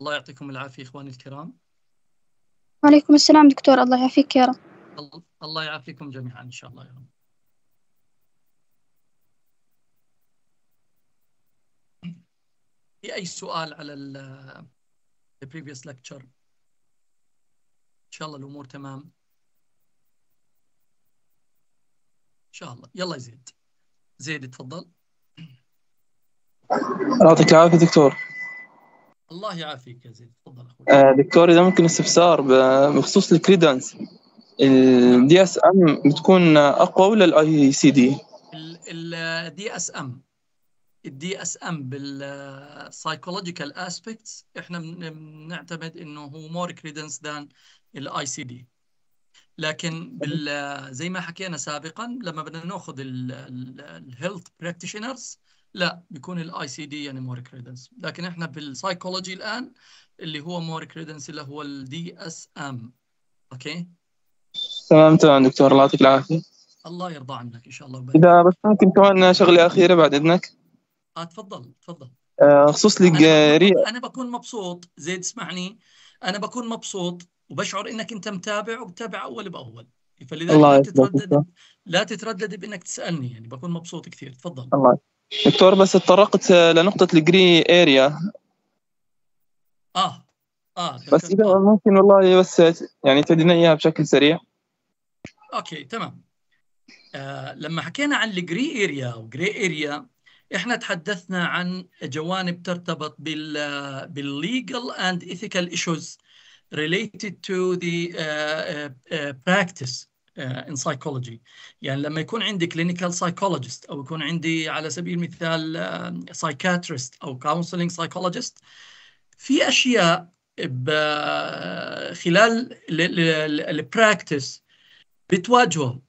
الله يعطيكم العافية إخواني الكرام وعليكم السلام دكتور الله يعافيك يا رب الله يعافيكم جميعا إن شاء الله يا رب في أي سؤال على ال the previous lecture إن شاء الله الأمور تمام إن شاء الله يلا زيد زيد تفضل يعطيك العافية دكتور الله يعافيك يا زيد تفضل اخوي آه، دكتور اذا ممكن استفسار بخصوص الكريدنس الدي اس ام بتكون اقوى ولا الاي سي دي؟ الدي اس ام الدي اس ام بالسايكولوجيكال اسبكتس احنا بنعتمد انه هو مور كريدنس ذان الاي سي دي لكن زي ما حكينا سابقا لما بدنا ناخذ الهيلث براكتيشنرز لا بيكون الاي سي دي يعني مور كريدنس لكن احنا بالسايكولوجي الان اللي هو مور كريدنس اللي هو الدي اس ام اوكي تمام تمام دكتور الله يعطيك العافيه الله يرضى عنك ان شاء الله وبارك. اذا بس ممكن كمان شغله اخيره بعد اذنك اه تفضل تفضل آه خصوص أنا, آه، انا بكون مبسوط زيد اسمعني انا بكون مبسوط وبشعر انك انت متابع وبتابع اول باول فلذلك الله لا تتردد لا تتردد بانك تسالني يعني بكون مبسوط كثير تفضل الله دكتور بس تطرقت لنقطة الجري اريا اه اه بس اذا ممكن والله بس يعني تدينا اياها بشكل سريع اوكي تمام آه لما حكينا عن الجري اريا وجري اريا احنا تحدثنا عن جوانب ترتبط بال بالليجل اند ايثيكال ايشوز related to the براكتس آه، آه، آه، practice ان آه، سايكولوجي يعني لما يكون عندي كلينيكال سايكولوجيست او يكون عندي على سبيل المثال سايكاتريست آه، او كونسلنج سايكولوجيست في اشياء آه، خلال البراكتس بتواجهه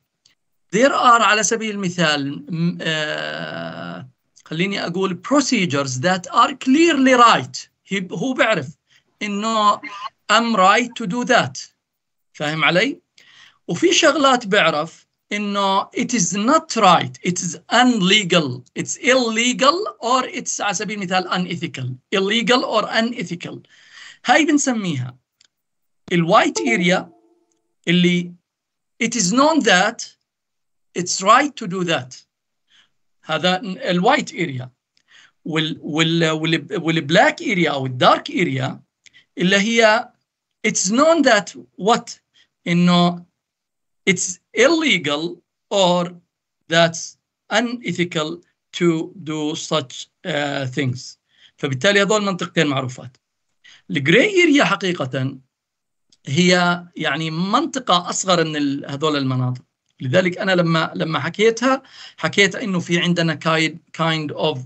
there are على سبيل المثال خليني اقول procedures that are clearly right هو بيعرف انه I'm right to do that فاهم علي؟ وفي شغلات بعرف انه it is not right it is unlegal it's illegal or it's على سبيل المثال unethical illegal or unethical هاي بنسميها white area اللي it is known that it's right to do that هذا white area وال وال وال والبلاك area او الدارك area اللي هي it's known that what انه it's illegal or that's unethical to do such uh, things فبالتالي هذول منطقتين معروفات الجراي اريا حقيقة هي يعني منطقة أصغر من هذول المناطق لذلك أنا لما لما حكيتها حكيت إنه في عندنا كايد كايند أوف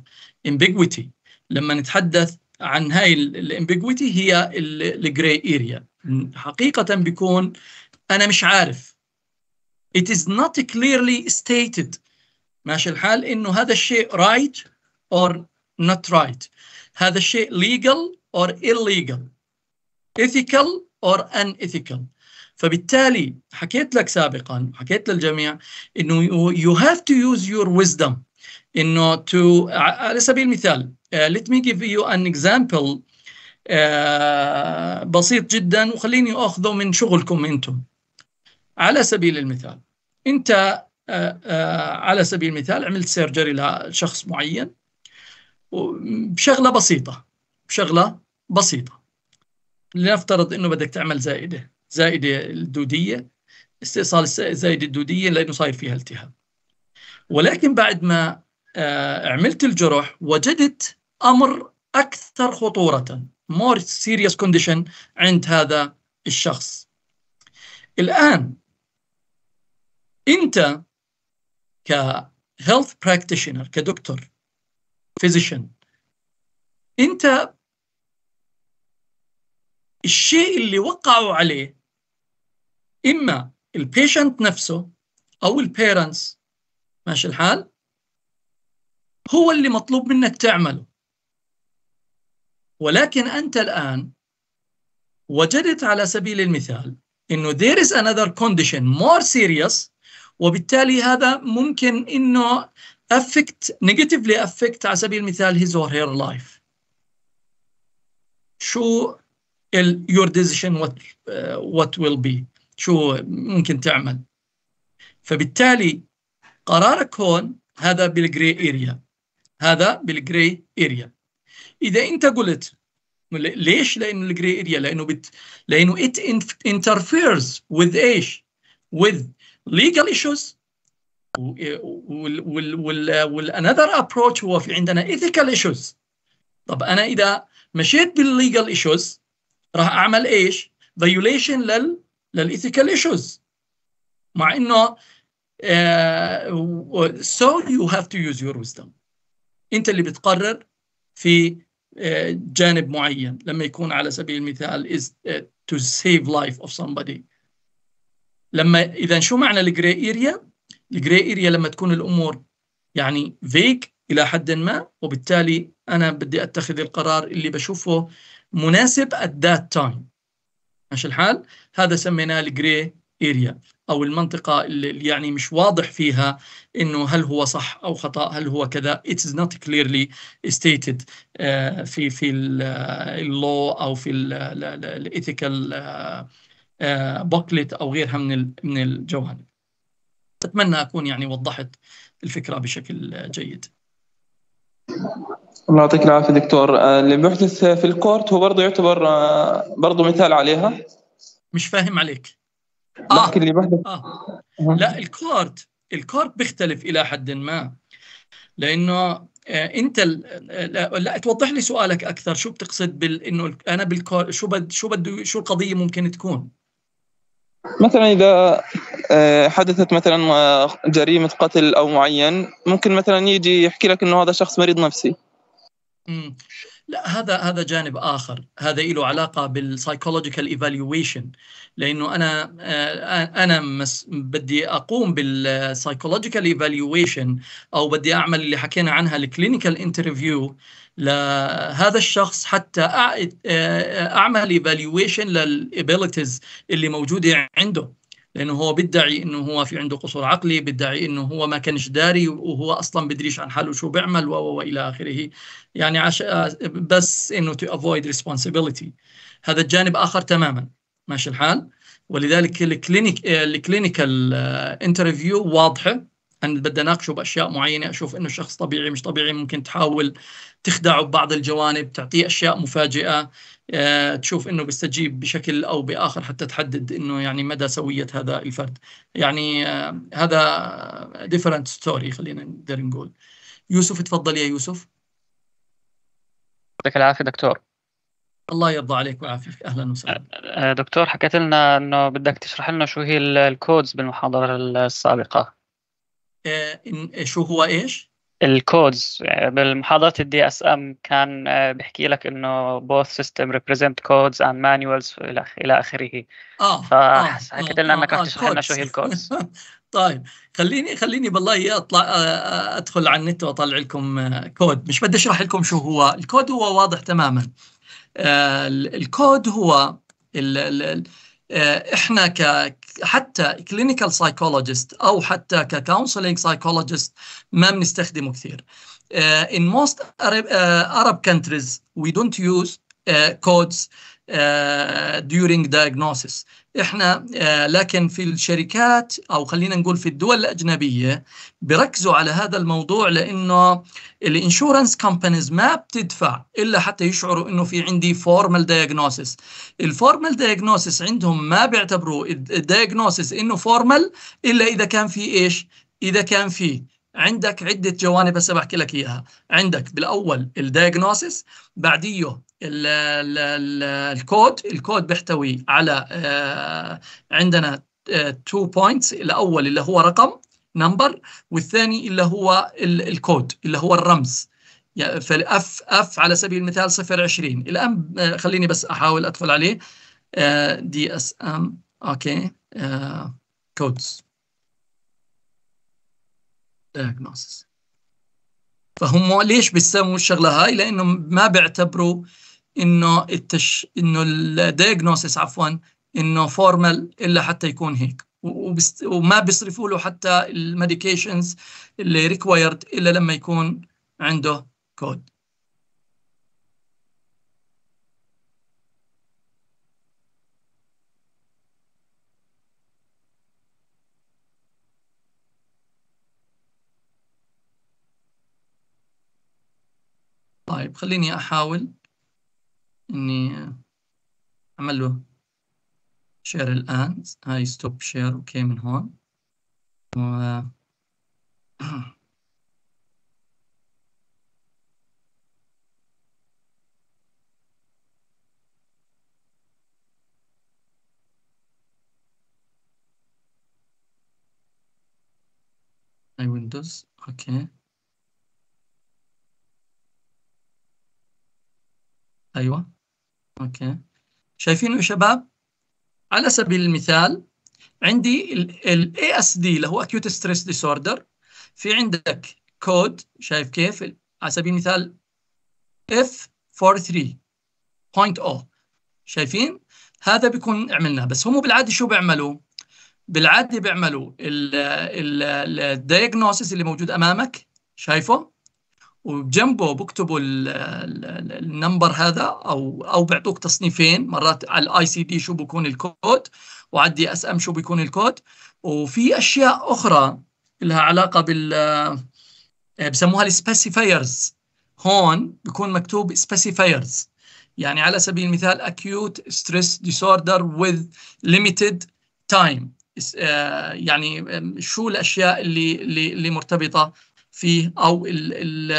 امبيجويتي لما نتحدث عن هاي الامبيجويتي هي الجراي اريا حقيقة بيكون أنا مش عارف It is not clearly stated ماشي الحال إنه هذا الشيء right or not right هذا الشيء legal or illegal ethical or unethical فبالتالي حكيت لك سابقا حكيت للجميع انه you have to use your wisdom انه to على سبيل المثال uh, let me give you an example uh, بسيط جدا وخليني اخذه من شغلكم انتم على سبيل المثال انت آه، آه، على سبيل المثال عملت سيرجري لشخص معين بشغله بسيطه بشغله بسيطه لنفترض انه بدك تعمل زائده زائده الدوديه استئصال الزائده الدوديه لانه صاير فيها التهاب ولكن بعد ما آه، عملت الجرح وجدت امر اكثر خطوره more serious condition عند هذا الشخص الان انت health براكتيشنر كدكتور فيزيشن انت الشيء اللي وقعوا عليه اما البيشنت نفسه او البيرنتس ماشي الحال هو اللي مطلوب منك تعمله ولكن انت الان وجدت على سبيل المثال انه there is another condition more serious وبالتالي هذا ممكن انه افكت نيجاتيفلي افكت على سبيل المثال هيز اور هير لايف شو your decision what uh, what will be شو ممكن تعمل فبالتالي قرارك هون هذا بالجري اريا هذا بالجري اريا اذا انت قلت ليش لانه الجري اريا لانه بت... لانه it interferes with ايش with legal issues والانذر ابروتش هو في عندنا ethical issues طب انا اذا مشيت بالليجل ايشوز راح اعمل ايش؟ فيوليشن لل للايثيكال ايشوز مع انه سو يو هاف تو يوز يور ويزدم انت اللي بتقرر في آه، جانب معين لما يكون على سبيل المثال is آه، to save life of somebody لما اذا شو معنى الجراي اريا؟ الجراي اريا لما تكون الامور يعني فيك الى حد ما وبالتالي انا بدي اتخذ القرار اللي بشوفه مناسب at that time ماشي الحال؟ هذا سميناه الجراي اريا او المنطقه اللي يعني مش واضح فيها انه هل هو صح او خطا هل هو كذا it is not clearly stated آه، في في اللو آه، او في الايثيكال آه، بوكلت او غيرها من من الجوانب. اتمنى اكون يعني وضحت الفكره بشكل جيد. الله يعطيك العافيه دكتور آه، اللي بيحدث في الكورت هو برضه يعتبر آه، برضه مثال عليها مش فاهم عليك آه. اللي آه. لا الكورت الكورت بيختلف الى حد ما لانه انت لا, لا توضح لي سؤالك اكثر شو بتقصد بال انه انا بالكور شو بد شو بده شو القضيه ممكن تكون مثلا اذا آه، حدثت مثلا آه، جريمه قتل او معين ممكن مثلا يجي يحكي لك انه هذا شخص مريض نفسي لا هذا هذا جانب اخر هذا له علاقه بالسايكولوجيكال ايفالويشن لانه انا آه، انا مس بدي اقوم بالسايكولوجيكال ايفالويشن او بدي اعمل اللي حكينا عنها الكلينيكال انترفيو لهذا الشخص حتى آه، اعمل ايفالويشن للابيلتيز اللي موجوده عنده لانه هو بيدعي انه هو في عنده قصور عقلي بيدعي انه هو ما كانش داري وهو اصلا بدريش عن حاله شو بيعمل والى اخره يعني عش... آه، بس انه تو افويد responsibility هذا الجانب اخر تماما ماشي الحال ولذلك الكلينيك الكلينيكال انترفيو واضحه أن بدي أناقشه بأشياء معينة أشوف إنه الشخص طبيعي مش طبيعي ممكن تحاول تخدعه ببعض الجوانب تعطيه أشياء مفاجئة آه، تشوف انه بيستجيب بشكل او باخر حتى تحدد انه يعني مدى سويه هذا الفرد يعني آه، هذا ديفرنت ستوري خلينا نقدر نقول يوسف تفضل يا يوسف يعطيك العافيه دكتور الله يرضى عليك ويعافيك اهلا وسهلا آه، دكتور حكيت لنا انه بدك تشرح لنا شو هي الكودز بالمحاضره السابقه شو هو ايش الكودز بالمحاضرات الدي اس ام كان آه، بحكي لك انه بوث سيستم ريبريزنت كودز اند مانوالز الى اخره اه فحكيت آه، لنا آه، انك رح تشرح لنا شو هي الكودز طيب خليني خليني بالله اطلع ادخل على النت واطلع لكم كود مش بدي اشرح لكم شو هو الكود هو واضح تماما الكود هو آه، احنا ك حتى كلينيكال سايكولوجيست او حتى ككونسلنج سايكولوجيست ما بنستخدمه كثير. ان موست ارب كانتريز وي دونت يوز كودز uh, during diagnosis. احنا آه، لكن في الشركات او خلينا نقول في الدول الاجنبيه بركزوا على هذا الموضوع لانه الانشورنس كومبانيز ما بتدفع الا حتى يشعروا انه في عندي فورمال دايجنوسيس الفورمال دايجنوسيس عندهم ما بيعتبروا الدايجنوسيس انه فورمال الا اذا كان في ايش اذا كان في عندك عدة جوانب هسه بحكي لك إياها عندك بالأول الدايجنوسيس بعديه ال ال الكود الكود بيحتوي على آه، عندنا تو آه، بوينتس الاول اللي هو رقم نمبر والثاني اللي هو الكود اللي هو الرمز يعني فالاف اف على سبيل المثال 020 الان آه، خليني بس احاول ادخل عليه دي اس ام اوكي كودز diagnosis فهم ليش بيسموا الشغله هاي لانهم ما بيعتبروا انه التش انه الدياجنوسيس عفوا انه فورمال الا حتى يكون هيك وبست... وما بيصرفوا له حتى الميديكيشنز اللي ريكوايرد الا لما يكون عنده كود طيب خليني احاول إني أعمل له شير الآن هاي ستوب شير أوكي من هون و اي ويندوز اوكي أيوة أوكي شايفينه يا شباب على سبيل المثال عندي الـ ASD اللي هو Acute Stress Disorder في عندك كود شايف كيف على سبيل المثال F43.0 شايفين هذا بيكون عملناه بس هم بالعاده شو بيعملوا بالعاده بيعملوا Diagnosis اللي موجود امامك شايفه وبجنبه بكتبوا النمبر هذا او او بيعطوك تصنيفين مرات على الاي سي دي شو بكون الكود وعلى الدي اس ام شو بيكون الكود وفي اشياء اخرى لها علاقه بال آه، بسموها السبيسيفايرز هون بيكون مكتوب سبيسيفايرز يعني على سبيل المثال اكيوت ستريس ديسوردر وذ ليميتد تايم يعني شو الاشياء اللي اللي, اللي مرتبطه فيه او ال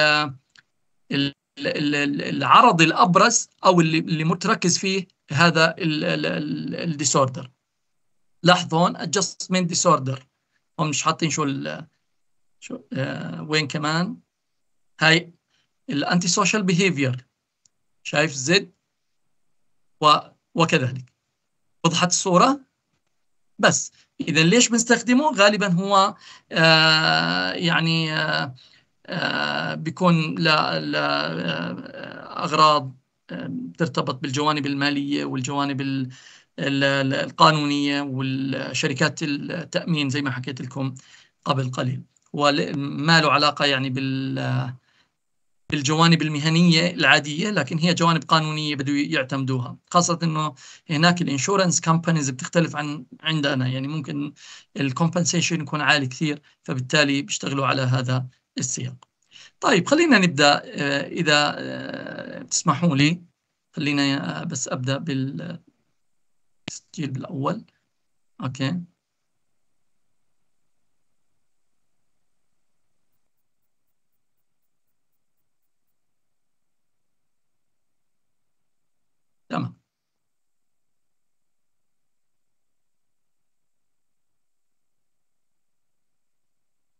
ال العرض الابرز او اللي, اللي متركز فيه هذا الديسوردر لاحظوا هون adjustment disorder هم مش حاطين شو الـ شو آه وين كمان هاي الانتي سوشيال بيهيفير شايف زد و وكذلك وضحت الصورة بس اذا ليش بنستخدمه غالبا هو آه يعني آه, آه، لا بيكون لاغراض آه، آه، ترتبط بالجوانب الماليه والجوانب القانونيه والشركات التامين زي ما حكيت لكم قبل قليل وما له علاقه يعني بال الجوانب المهنيه العاديه لكن هي جوانب قانونيه بدوا يعتمدوها خاصه انه هناك الانشورنس كومبانيز بتختلف عن عندنا يعني ممكن الكومبنسيشن يكون عالي كثير فبالتالي بيشتغلوا على هذا السياق طيب خلينا نبدا آه، اذا آه، تسمحوا لي خلينا آه، بس ابدا بالتسجيل بالاول اوكي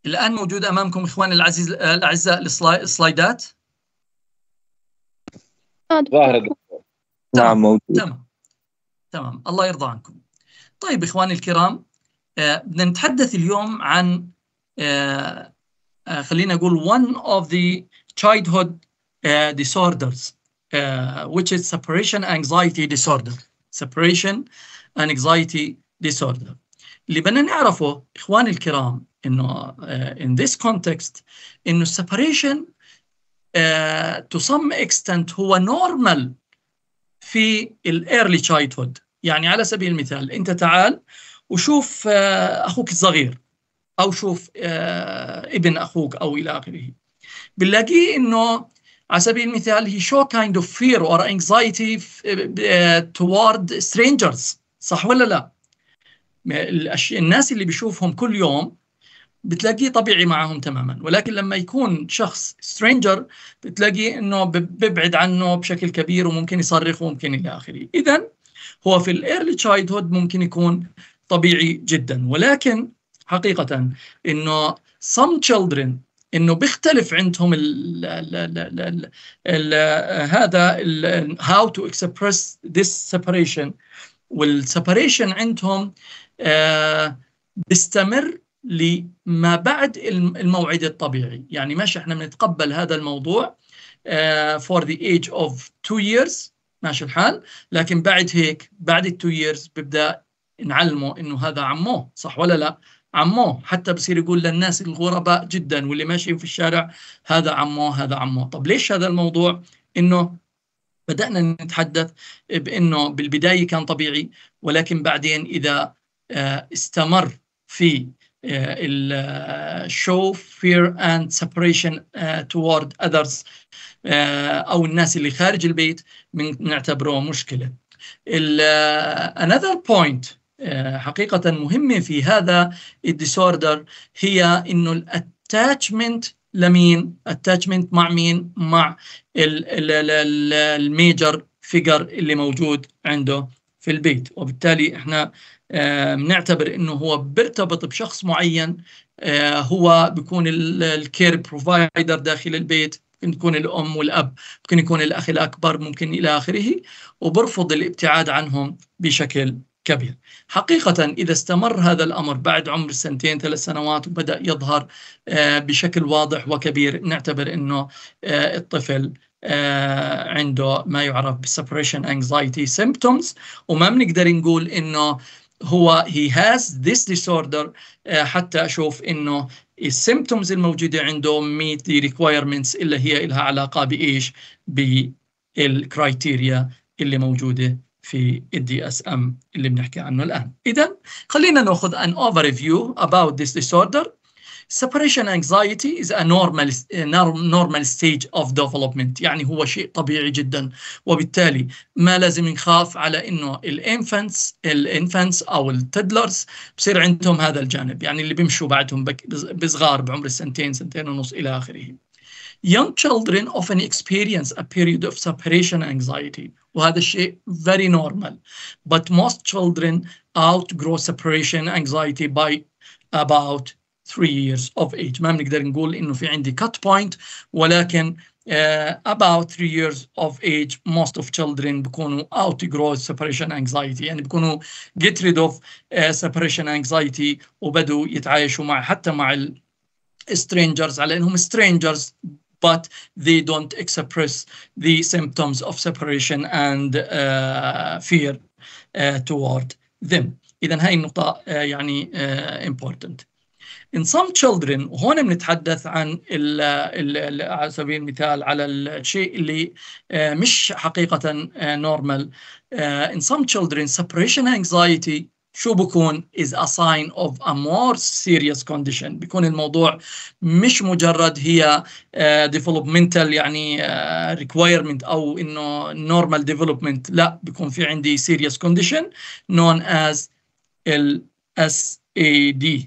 الآن موجود أمامكم إخواني العزيز الأعزاء السلايدات آه، ظاهر نعم موجود تمام تمام الله يرضى عنكم طيب إخواني الكرام آه بدنا نتحدث اليوم عن آه آه خلينا نقول one of the childhood uh, disorders uh, which is separation anxiety disorder separation anxiety disorder اللي بدنا نعرفه اخواني الكرام انه آه، in this context انه السباريشن آه، to some extent هو normal في الايرلي childhood يعني على سبيل المثال انت تعال وشوف آه، اخوك الصغير او شوف ابن اخوك او الى اخره بنلاقيه انه على سبيل المثال he show kind of fear or anxiety toward strangers صح ولا لا؟ الناس اللي بيشوفهم كل يوم بتلاقيه طبيعي معهم تماما ولكن لما يكون شخص سترينجر بتلاقيه انه بيبعد عنه بشكل كبير وممكن يصرخ وممكن الى اخره اذا هو في الايرلي تشايلد هود ممكن يكون طبيعي جدا ولكن حقيقه انه some children انه بيختلف عندهم ال ال ال هذا ال how to express this separation والسبريشن عندهم بيستمر آه، لما بعد الموعد الطبيعي يعني ماشي احنا بنتقبل هذا الموضوع آه، for the age of two years ماشي الحال لكن بعد هيك بعد التو years ببدأ نعلمه انه هذا عموه صح ولا لا عموه حتى بصير يقول للناس الغرباء جدا واللي ماشيين في الشارع هذا عموه هذا عموه طب ليش هذا الموضوع انه بدأنا نتحدث بأنه بالبداية كان طبيعي ولكن بعدين إذا آه، استمر في آه، الشو آه، fear and separation toward others أو الناس اللي خارج البيت نعتبره مشكلة another point حقيقة مهمة في هذا الديسوردر هي إنه الاتاتشمنت لمين؟ اتاتشمنت مع مين؟ مع الميجر فيجر اللي موجود عنده في البيت وبالتالي احنا بنعتبر انه هو بيرتبط بشخص معين آه، هو بيكون الكير بروفايدر داخل البيت ممكن تكون الأم والأب ممكن يكون الأخ الأكبر ممكن إلى آخره وبرفض الابتعاد عنهم بشكل كبير حقيقة إذا استمر هذا الأمر بعد عمر سنتين ثلاث سنوات وبدأ يظهر آه، بشكل واضح وكبير نعتبر أنه آه، الطفل عنده ما يعرف بالسبريشن anxiety symptoms وما بنقدر نقول انه هو he has this disorder آه، حتى أشوف إنه السيمتومز الموجودة عنده meet the requirements اللي هي إلها علاقة بإيش بالكرايتيريا اللي موجودة في الدي اس ام اللي بنحكي عنه الآن. إذا خلينا ناخذ an overview about this disorder separation anxiety is a normal eh, normal stage of development يعني هو شيء طبيعي جدا وبالتالي ما لازم نخاف على انه الانفنتس الانفنتس او التدلرز بصير عندهم هذا الجانب يعني اللي بيمشوا بعدهم بصغار بعمر السنتين سنتين ونص الى اخره young children often experience a period of separation anxiety وهذا الشيء very normal but most children outgrow separation anxiety by about 3 years of age ما بنقدر نقول انه في عندي cut point ولكن Uh, eh, about 3 years of age most of children become outgrow separation anxiety يعني بيكونوا get rid of uh, separation anxiety وبدوا يتعايشوا مع حتى مع ال strangers على انهم strangers but they don't express the symptoms of separation and uh, fear toward them. إذا هاي النقطة يعني important. In some children وهون بنتحدث عن على سبيل المثال على الشيء اللي مش حقيقة normal in some children separation anxiety شو بكون is a sign of a more serious condition بيكون الموضوع مش مجرد هي developmental يعني requirement أو إنه normal development لا بيكون في عندي serious condition known as ال SAD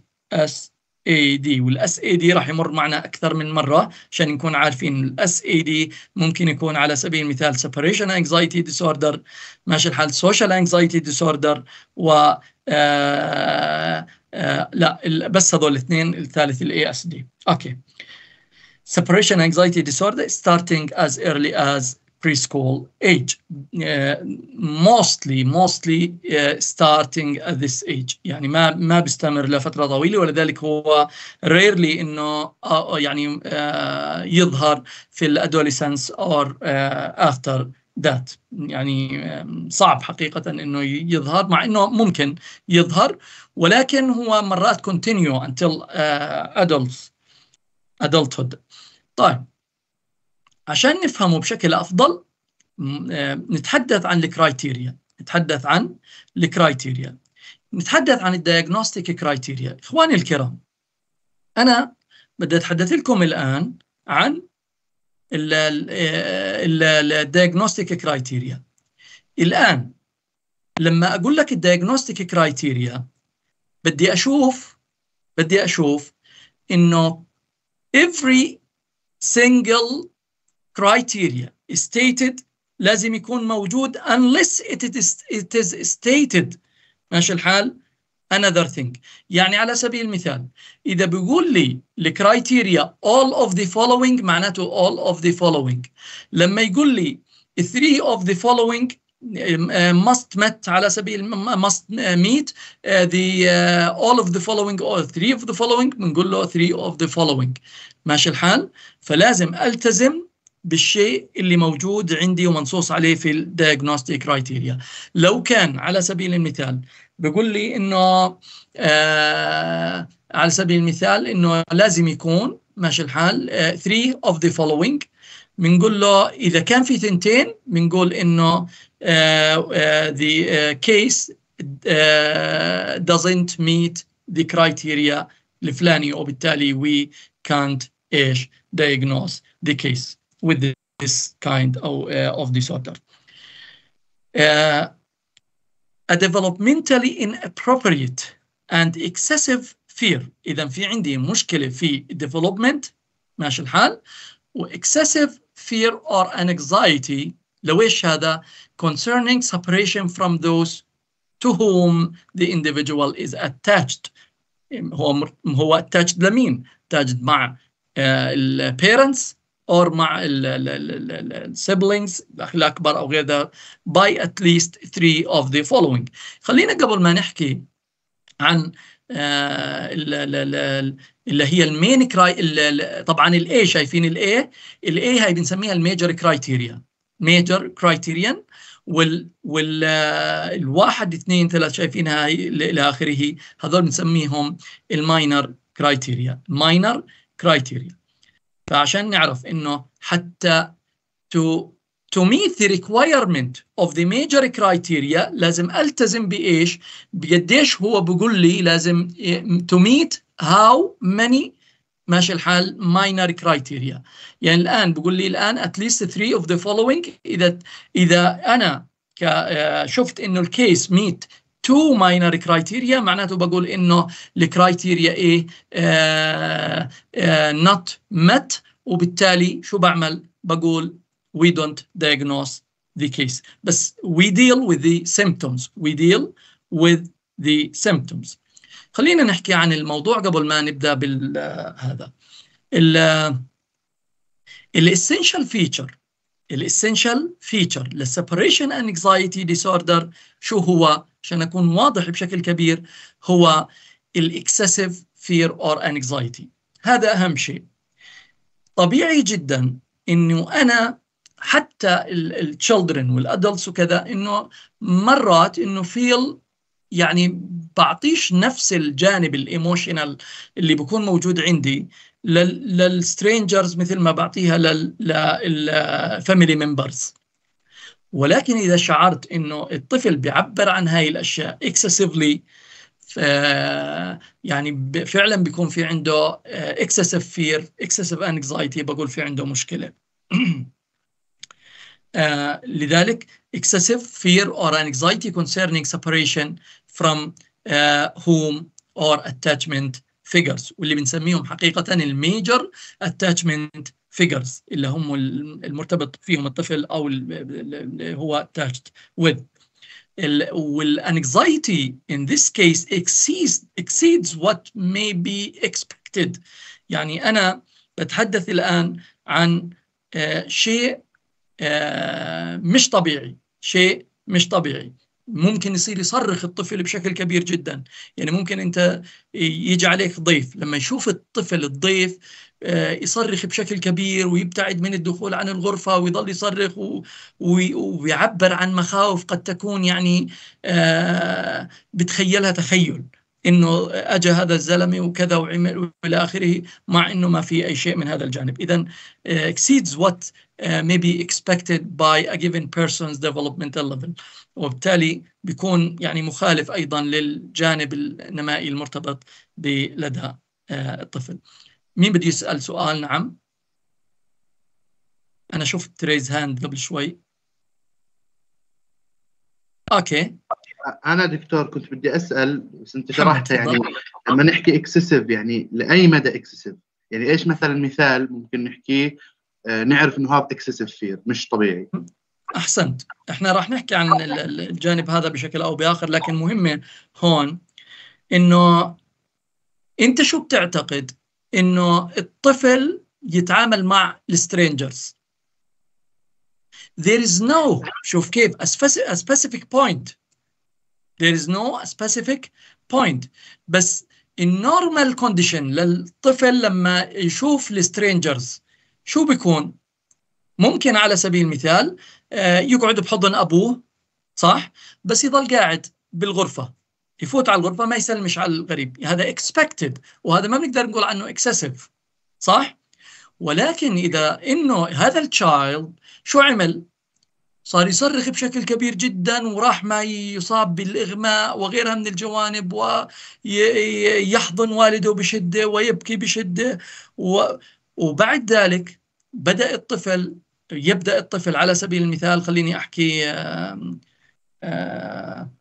اي دي والاس اي دي راح يمر معنا اكثر من مره عشان نكون عارفين الاس اي دي ممكن يكون على سبيل المثال سيبريشن انكزايتي ديسوردر ماشي الحال سوشيال انكزايتي ديسوردر و آه، آه، لا بس هذول الاثنين الثالث الاي اس دي اوكي separation anxiety disorder starting as early as preschool age uh, mostly mostly uh, starting at this age يعني ما ما بيستمر لفتره طويله ولذلك هو rarely انه uh, يعني uh, يظهر في الادوليسنس or uh, after that يعني صعب حقيقة أنه يظهر مع أنه ممكن يظهر ولكن هو مرات continue until uh, adults adulthood طيب عشان نفهمه بشكل أفضل آه، نتحدث عن الكرايتيريا نتحدث عن الكرايتيريا نتحدث عن الدياجنوستيك كرايتيريا إخواني الكرام أنا بدي أتحدث لكم الآن عن الدياجنوستيك كرايتيريا الآن لما أقول لك الدياجنوستيك كرايتيريا بدي أشوف بدي أشوف إنه every single criteria stated لازم يكون موجود unless it is, it is stated ماشي الحال another thing يعني على سبيل المثال إذا بيقول لي criteria all of the following معناته all of the following لما يقول لي three of the following must met على سبيل must meet the all of the following or three of the following بنقول له three of the following ماشي الحال فلازم التزم بالشيء اللي موجود عندي ومنصوص عليه في الدياجنوستيك كرايتيريا لو كان على سبيل المثال بقول لي انه آه على سبيل المثال انه لازم يكون ماشي الحال 3 اوف ذا فولوينج بنقول له اذا كان في ثنتين بنقول انه ذا آه، كيس آه، آه، doesn't meet the criteria الفلاني وبالتالي we can't ايش diagnose the case with this kind of, uh, of disorder. Uh, a developmentally inappropriate and excessive fear اذا في عندي مشكلة في development ماشي الحال و excessive fear or an anxiety لويش هذا concerning separation from those to whom the individual is attached هو هو attached لمين attached مع parents. اور مع السيبلينجز الاخ الاكبر او غير ذلك باي ات ليست 3 اوف ذا فولوينج خلينا قبل ما نحكي عن آه، اللي هي المين كراي طبعا الاي شايفين الاي الاي هاي بنسميها الميجر كرايتيريا ميجر كرايتيريان وال وال آه، الواحد اثنين ثلاث شايفينها الى اخره هذول بنسميهم الماينر كرايتيريا ماينر كرايتيريا فعشان نعرف انه حتى to to meet the requirement of the major criteria لازم التزم بايش؟ بقديش هو بقول لي لازم to meet how many ماشي الحال minor criteria يعني الان بقول لي الان at least three of the following اذا اذا انا آه، شفت انه الكيس ميت تو ماينر كرايتيريا معناته بقول انه الكرايتيريا ايه نوت مت وبالتالي شو بعمل بقول we don't diagnose the case بس we deal with the symptoms we deal with the symptoms خلينا نحكي عن الموضوع قبل ما نبدا بالهذا الاسينشال فيتشر الاسينشال فيتشر للسبريشن اند انكزايتي ديسوردر شو هو عشان أكون واضح بشكل كبير هو الإكسسيف فير أور أنكزايتي هذا أهم شيء طبيعي جدا إنه أنا حتى التشلدرن والادلتس وكذا انه مرات انه فيل يعني بعطيش نفس الجانب الايموشنال اللي بكون موجود عندي للسترينجرز مثل ما بعطيها للفاميلي ممبرز ولكن إذا شعرت أنه الطفل بيعبر عن هاي الأشياء excessively يعني فعلا بيكون في عنده excessive fear excessive anxiety بقول في عنده مشكلة لذلك excessive fear or anxiety concerning separation from home or attachment figures واللي بنسميهم حقيقة الميجر attachment فيجرز اللي هم المرتبط فيهم الطفل او اللي هو touched with والانكزايتي in this case exceeds exceeds what may be expected يعني انا بتحدث الان عن آه، شيء آه، مش طبيعي شيء مش طبيعي ممكن يصير يصرخ الطفل بشكل كبير جدا يعني ممكن انت يجي عليك ضيف لما يشوف الطفل الضيف آه، يصرخ بشكل كبير ويبتعد من الدخول عن الغرفة ويظل يصرخ ويعبر عن مخاوف قد تكون يعني آه، بتخيلها تخيل انه اجى هذا الزلمه وكذا وعمل والى اخره مع انه ما في اي شيء من هذا الجانب اذا آه، exceeds what may be expected by a given person's developmental level وبالتالي بيكون يعني مخالف ايضا للجانب النمائي المرتبط لدى الطفل مين بده يسأل سؤال نعم أنا شفت ريز هاند قبل شوي أوكي أنا دكتور كنت بدي أسأل بس أنت شرحتها يعني لما نحكي اكسسيف يعني لأي مدى اكسسيف يعني إيش مثلا مثال ممكن نحكيه آه، نعرف إنه هذا اكسسيف فير مش طبيعي أحسنت إحنا راح نحكي عن الجانب هذا بشكل أو بآخر لكن مهمة هون إنه أنت شو بتعتقد انه الطفل يتعامل مع السترينجرز there is no شوف كيف a specific, a specific point there is no specific point بس النورمال كونديشن للطفل لما يشوف السترينجرز شو بيكون ممكن على سبيل المثال آه، يقعد بحضن ابوه صح بس يضل قاعد بالغرفه يفوت على الغرفه ما يسلمش على الغريب هذا اكسبكتد وهذا ما بنقدر نقول عنه اكسسيف صح ولكن اذا انه هذا التشايلد شو عمل صار يصرخ بشكل كبير جدا وراح ما يصاب بالاغماء وغيرها من الجوانب ويحضن والده بشده ويبكي بشده وبعد ذلك بدا الطفل يبدا الطفل على سبيل المثال خليني احكي آآ آآ آه،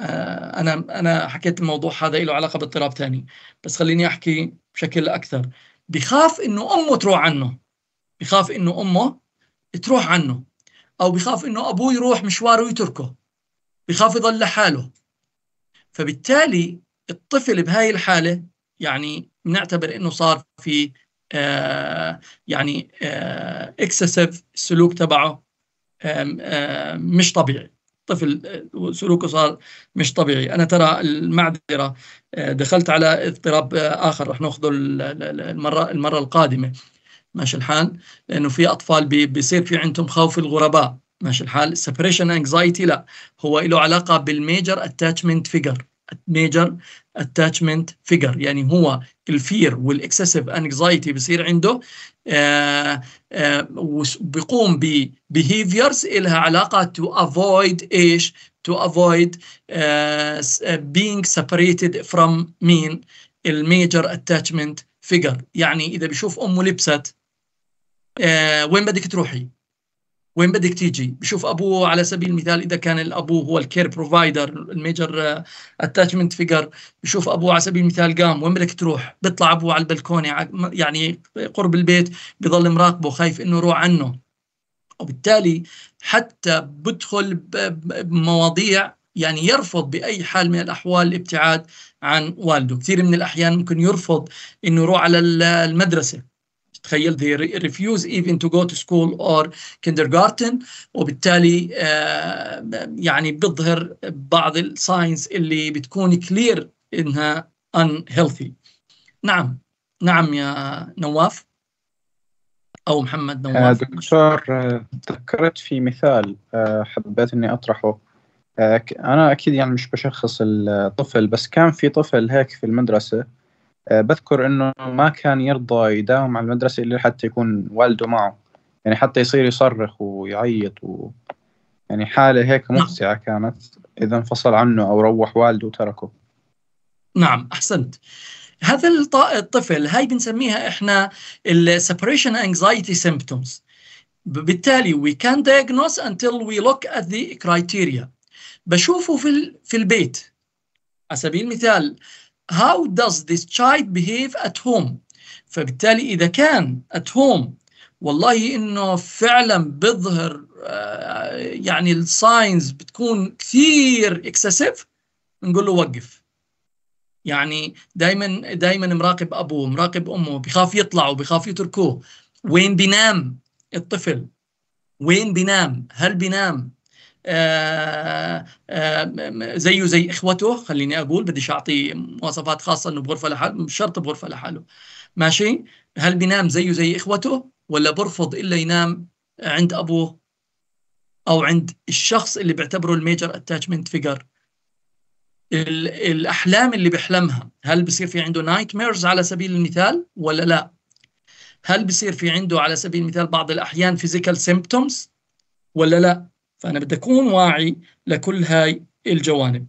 آه، انا انا حكيت الموضوع هذا له علاقه باضطراب ثاني بس خليني احكي بشكل اكثر بخاف انه امه تروح عنه بخاف انه امه تروح عنه او بخاف انه ابوه يروح مشواره ويتركه بخاف يضل لحاله فبالتالي الطفل بهاي الحاله يعني بنعتبر انه صار في آه يعني آه اكسسيف السلوك تبعه آه آه مش طبيعي الطفل سلوكه صار مش طبيعي أنا ترى المعذرة آه، دخلت على اضطراب آه، آخر رح ناخذه المرة, المرة القادمة ماشي الحال لأنه في أطفال بيصير في عندهم خوف الغرباء ماشي الحال سبريشن انكزايتي لا هو له علاقة بالميجر اتاتشمنت فيجر ميجر اتاتشمنت فيجر يعني هو الفير والاكسسيف انكزايتي بصير عنده آآ آه، آآ آه، وبيقوم ببيهيفيرز لها علاقه تو افويد ايش تو avoid بينج آه، being separated from مين الميجر attachment figure يعني إذا بشوف أمه لبست uh, وين بدك تروحي وين بدك تيجي بشوف ابوه على سبيل المثال اذا كان الابو هو الكير بروفايدر الميجر اتاتشمنت فيجر بشوف ابوه على سبيل المثال قام وين بدك تروح بيطلع ابوه على البلكونه يعني قرب البيت بضل مراقبه خايف انه يروح عنه وبالتالي حتى بدخل بمواضيع يعني يرفض باي حال من الاحوال الابتعاد عن والده كثير من الاحيان ممكن يرفض انه يروح على المدرسه تخيل they refuse even to go to school or kindergarten وبالتالي آه، يعني بيظهر بعض الساينز اللي بتكون كلير انها unhealthy نعم نعم يا نواف او محمد نواف آه، دكتور تذكرت آه، في مثال حبيت اني اطرحه انا اكيد يعني مش بشخص الطفل بس كان في طفل هيك في المدرسه آه، بذكر انه ما كان يرضى يداوم على المدرسه الا حتى يكون والده معه يعني حتى يصير يصرخ ويعيط و يعني حاله هيك نعم. مفزعه كانت اذا انفصل عنه او روح والده وتركه نعم احسنت هذا الطفل هاي بنسميها احنا السبريشن انكزايتي سيمبتومز بالتالي we can diagnose until we look at the criteria بشوفه في في البيت على سبيل المثال how does this child behave at home فبالتالي إذا كان at home والله إنه فعلا بيظهر آه، يعني الساينز بتكون كثير اكسسيف نقول له وقف يعني دائما دائما مراقب ابوه مراقب امه بخاف يطلعوا بخاف يتركوه وين بينام الطفل وين بينام هل بينام آه، آه، زيه زي اخوته خليني اقول بديش اعطي مواصفات خاصه انه بغرفه لحاله مش شرط بغرفه لحاله ماشي هل بينام زيه زي اخوته ولا برفض الا ينام عند ابوه او عند الشخص اللي بيعتبره الميجر اتاتشمنت فيجر الاحلام اللي بيحلمها هل بصير في عنده نايت ميرز على سبيل المثال ولا لا هل بصير في عنده على سبيل المثال بعض الاحيان فيزيكال سيمبتومز ولا لا فأنا بدي أكون واعي لكل هاي الجوانب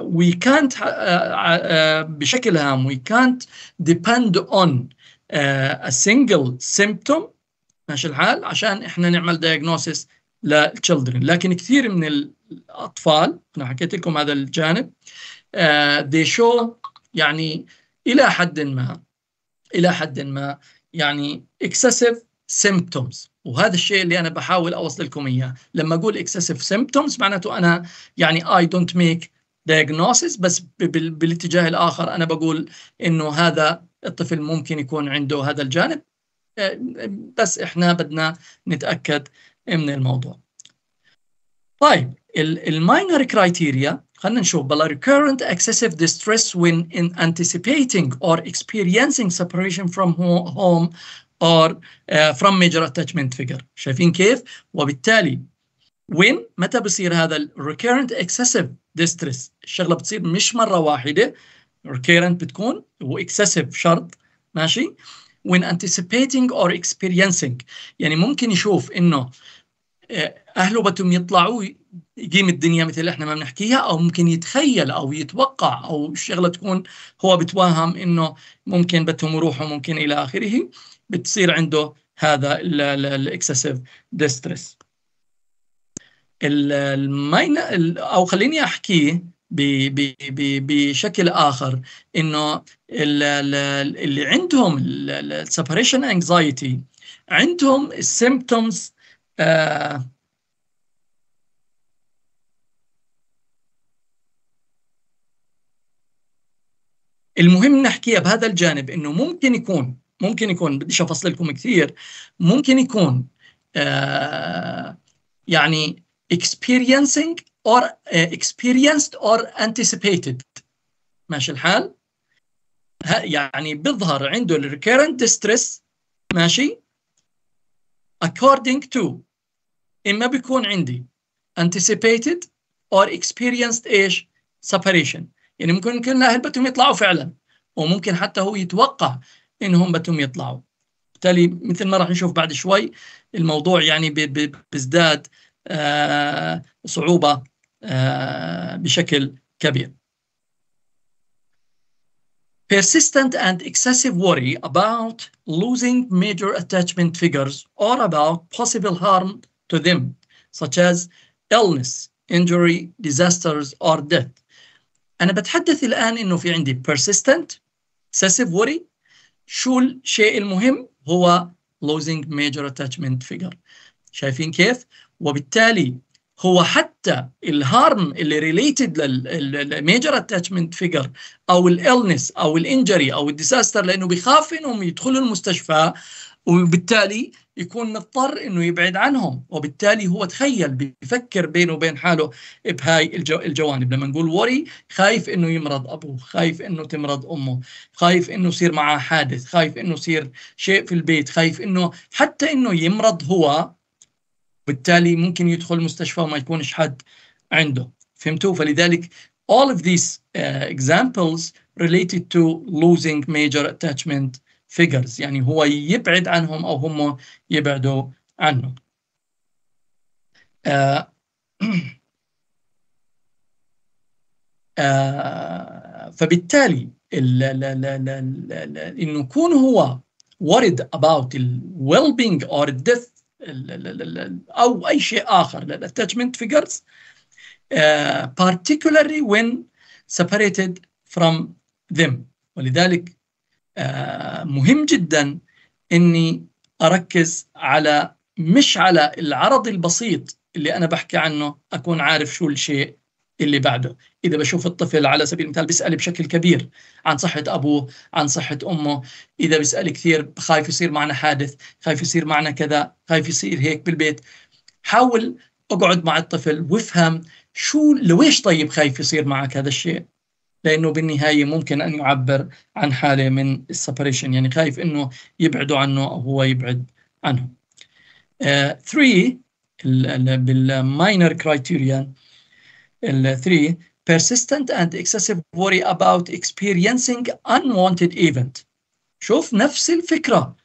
وي uh, كانت uh, uh, بشكل هام وي كانت ديبند اون ا سنجل سيمبتوم ماشي الحال عشان احنا نعمل diagnosis للتشلدرن لكن كثير من الاطفال انا حكيت لكم هذا الجانب uh, آه، شو يعني الى حد ما الى حد ما يعني excessive symptoms وهذا الشيء اللي انا بحاول اوصل لكم اياه لما اقول excessive symptoms معناته انا يعني I don't make diagnosis بس بالاتجاه الاخر انا بقول انه هذا الطفل ممكن يكون عنده هذا الجانب آه، بس احنا بدنا نتاكد من الموضوع طيب الماينر كرايتيريا خلينا نشوف بلا recurrent excessive distress when in anticipating or experiencing separation from home ار فروم ميجر اتاتشمنت فيجر شايفين كيف وبالتالي وين متى بصير هذا الريكيرنت اكسسيف ديستريس الشغله بتصير مش مره واحده ريكيرنت بتكون واكسسيف شرط ماشي when anticipating or experiencing يعني ممكن يشوف انه آه، اهله بدهم يطلعوا يقيم الدنيا مثل احنا ما بنحكيها او ممكن يتخيل او يتوقع او الشغله تكون هو بتوهم انه ممكن بدهم يروحوا ممكن الى اخره بتصير عنده هذا الاكسسيف ديستريس الماينا او خليني احكي بشكل اخر انه اللي عندهم السبريشن انكزايتي عندهم السيمبتومز آه، المهم نحكيها بهذا الجانب انه ممكن يكون ممكن يكون بديش افصل لكم كثير ممكن يكون آه يعني experiencing or uh, experienced or anticipated ماشي الحال يعني بيظهر عنده recurrent distress ماشي according to اما بيكون عندي anticipated or experienced ايش separation يعني ممكن كل اهل بتهم يطلعوا فعلا وممكن حتى هو يتوقع انهم بدهم يطلعوا بالتالي مثل ما راح نشوف بعد شوي الموضوع يعني بيزداد صعوبه بشكل كبير persistent and excessive worry about losing major attachment figures or about possible harm to them, such as illness, injury, disasters, or death. أنا بتحدث الآن إنه في عندي persistent, excessive worry, شو الشيء المهم هو losing major attachment figure شايفين كيف وبالتالي هو حتى الهارم اللي ريليتد للميجر اتاتشمنت فيجر او الالنس او الانجري او الديساستر لانه بيخاف انهم يدخلوا المستشفى وبالتالي يكون مضطر انه يبعد عنهم وبالتالي هو تخيل بيفكر بينه وبين حاله بهاي الجو الجوانب لما نقول وري خايف انه يمرض ابوه خايف انه تمرض امه خايف انه يصير معاه حادث خايف انه يصير شيء في البيت خايف انه حتى انه يمرض هو بالتالي ممكن يدخل مستشفى وما يكونش حد عنده فهمتوا فلذلك all of these uh, examples related to losing major attachment figures يعني هو يبعد عنهم أو هم يبعدوا عنه فبالتالي انه يكون هو worried about the well-being or death او اي شيء اخر للاتاتشمنت فيجرز particularly when separated from them ولذلك آه، مهم جدا اني اركز على مش على العرض البسيط اللي انا بحكي عنه اكون عارف شو الشيء اللي بعده اذا بشوف الطفل على سبيل المثال بيسال بشكل كبير عن صحه ابوه عن صحه امه اذا بيسال كثير خايف يصير معنا حادث خايف يصير معنا كذا خايف يصير هيك بالبيت حاول اقعد مع الطفل وافهم شو لويش طيب خايف يصير معك هذا الشيء لانه بالنهايه ممكن ان يعبر عن حاله من السبريشن يعني خايف انه يبعدوا عنه او هو يبعد عنه. 3 بالماينر كرايتيريان 3 persistent and excessive worry about experiencing unwanted event شوف نفس الفكرة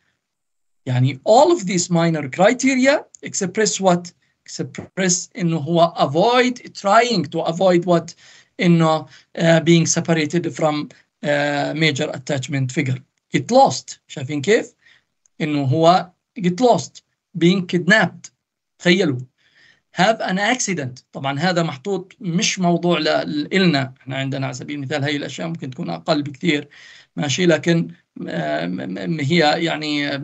يعني all of these minor criteria express what express إنه هو avoid trying to avoid what انه being separated from major attachment figure get lost شايفين كيف؟ انه هو get lost being kidnapped تخيلوا have an accident طبعا هذا محطوط مش موضوع لنا احنا عندنا على سبيل المثال هي الاشياء ممكن تكون اقل بكثير ماشي لكن هي يعني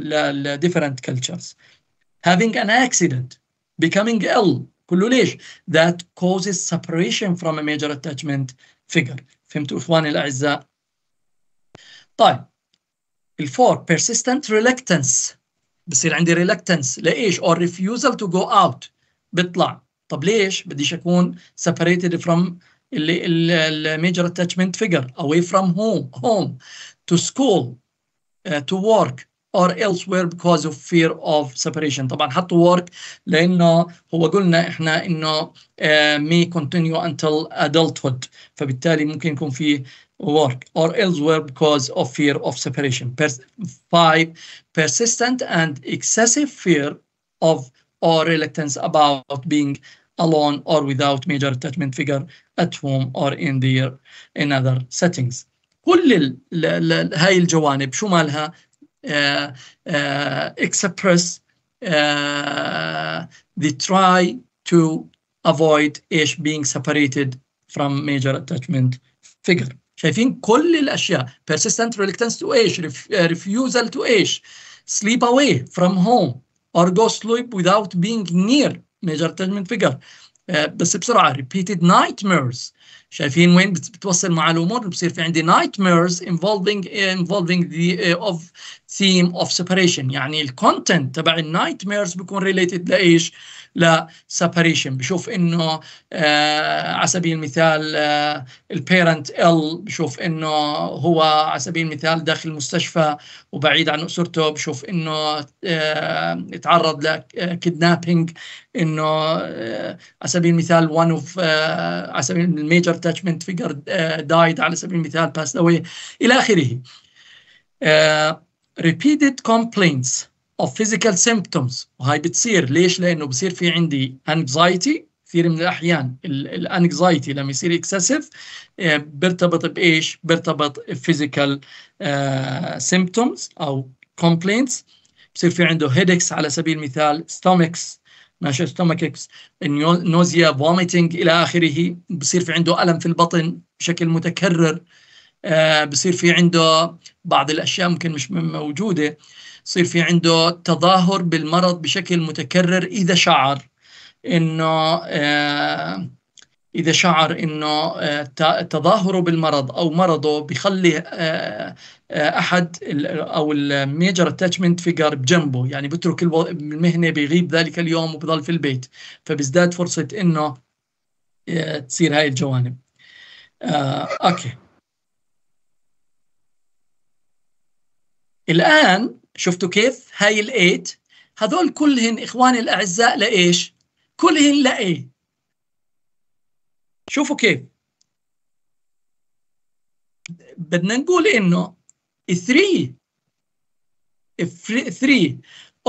ل different cultures having an accident becoming ill قول له ليش؟ that causes separation from a major attachment figure فهمتوا إخواني الأعزاء؟ طيب الفور persistent reluctance بصير عندي reluctance لإيش؟ or refusal to go out بطلع طب ليش؟ بديش أكون separated from اللي الميجر اتاتشمنت فيجر away from home home to school uh, to work or elsewhere because of fear of separation طبعا حطوا work لانه هو قلنا احنا انه uh, may continue until adulthood فبالتالي ممكن يكون في work or elsewhere because of fear of separation. Pers five, persistent and excessive fear of or reluctance about being alone or without major attachment figure at home or in their in other settings. كل ال ال ال هاي الجوانب شو مالها uh, uh, express they uh, try to avoid ايش being separated from major attachment figure شايفين كل الاشياء persistent reluctance to ايش refusal to ايش sleep away from home or go sleep without being near major attachment figure uh, بس بسرعه repeated nightmares شايفين وين بتوصل مع الامور بصير في عندي nightmares involving involving the uh, of theme of separation يعني الكونتنت تبع ال nightmares بيكون ريليتد لايش؟ separation بشوف انه آه على سبيل المثال آه البيرنت ال بشوف انه هو على سبيل المثال داخل المستشفى وبعيد عن اسرته بشوف انه آه اتعرض لكيدنابينج انه آه على سبيل المثال one اوف آه على سبيل major attachment figure uh, died على سبيل المثال باست اواي إلى آخره. ريبيتد كومبلينتس اوف فيزيكال سيمبتومز وهي بتصير ليش؟ لأنه بصير في عندي انكزايتي كثير من الاحيان الانكزايتي لما يصير اكسسيف uh, بيرتبط بايش؟ بيرتبط بفيزيكال سيمبتومز uh, او كومبلينتس بصير في عنده هيدكس على سبيل المثال ستومكس ناشر ستوماككس نوزيا فوميتنج الى اخره بصير في عنده الم في البطن بشكل متكرر آه بصير في عنده بعض الاشياء ممكن مش موجوده بصير في عنده تظاهر بالمرض بشكل متكرر اذا شعر انه آه إذا شعر إنه آه، تظاهره بالمرض أو مرضه بخلي آه، آه، أحد أو الميجر اتاتشمنت فيجر بجنبه يعني بترك المهنة بيغيب ذلك اليوم وبضل في البيت فبزداد فرصة إنه تصير هاي الجوانب أوكي الآن شفتوا كيف هاي الايت هذول كلهن إخواني الأعزاء لإيش كلهن لإيه شوفوا كيف بدنا نقول انه 3 3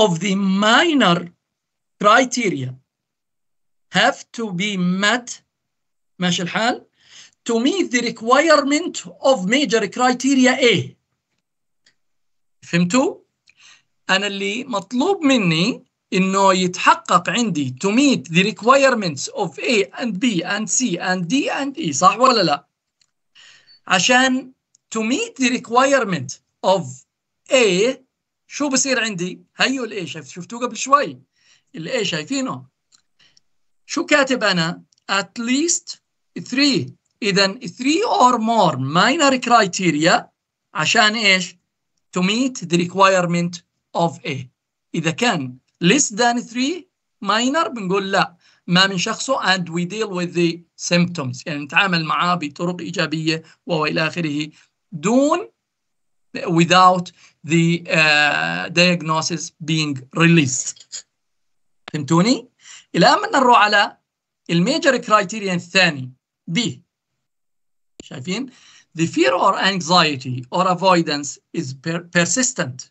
of the minor criteria have to be met ماشي الحال to meet the requirement of major criteria A فهمتوا؟ أنا اللي مطلوب مني انه يتحقق عندي to meet the requirements of A and B and C and D and E صح ولا لا؟ عشان to meet the requirement of A شو بصير عندي؟ هيو الـ A شفتوه قبل شوي الـ A شايفينه شو كاتب انا؟ at least 3 اذا 3 or more minor criteria عشان ايش؟ to meet the requirement of A إذا كان less than 3 minor بنقول لا ما من شخصه and we deal with the symptoms يعني نتعامل معاه بطرق إيجابية وإلى آخره دون without the uh, diagnosis being released فهمتوني؟ الآن ان نروح على الميجر كرايتيريا الثاني بي شايفين؟ The fear or anxiety or avoidance is per persistent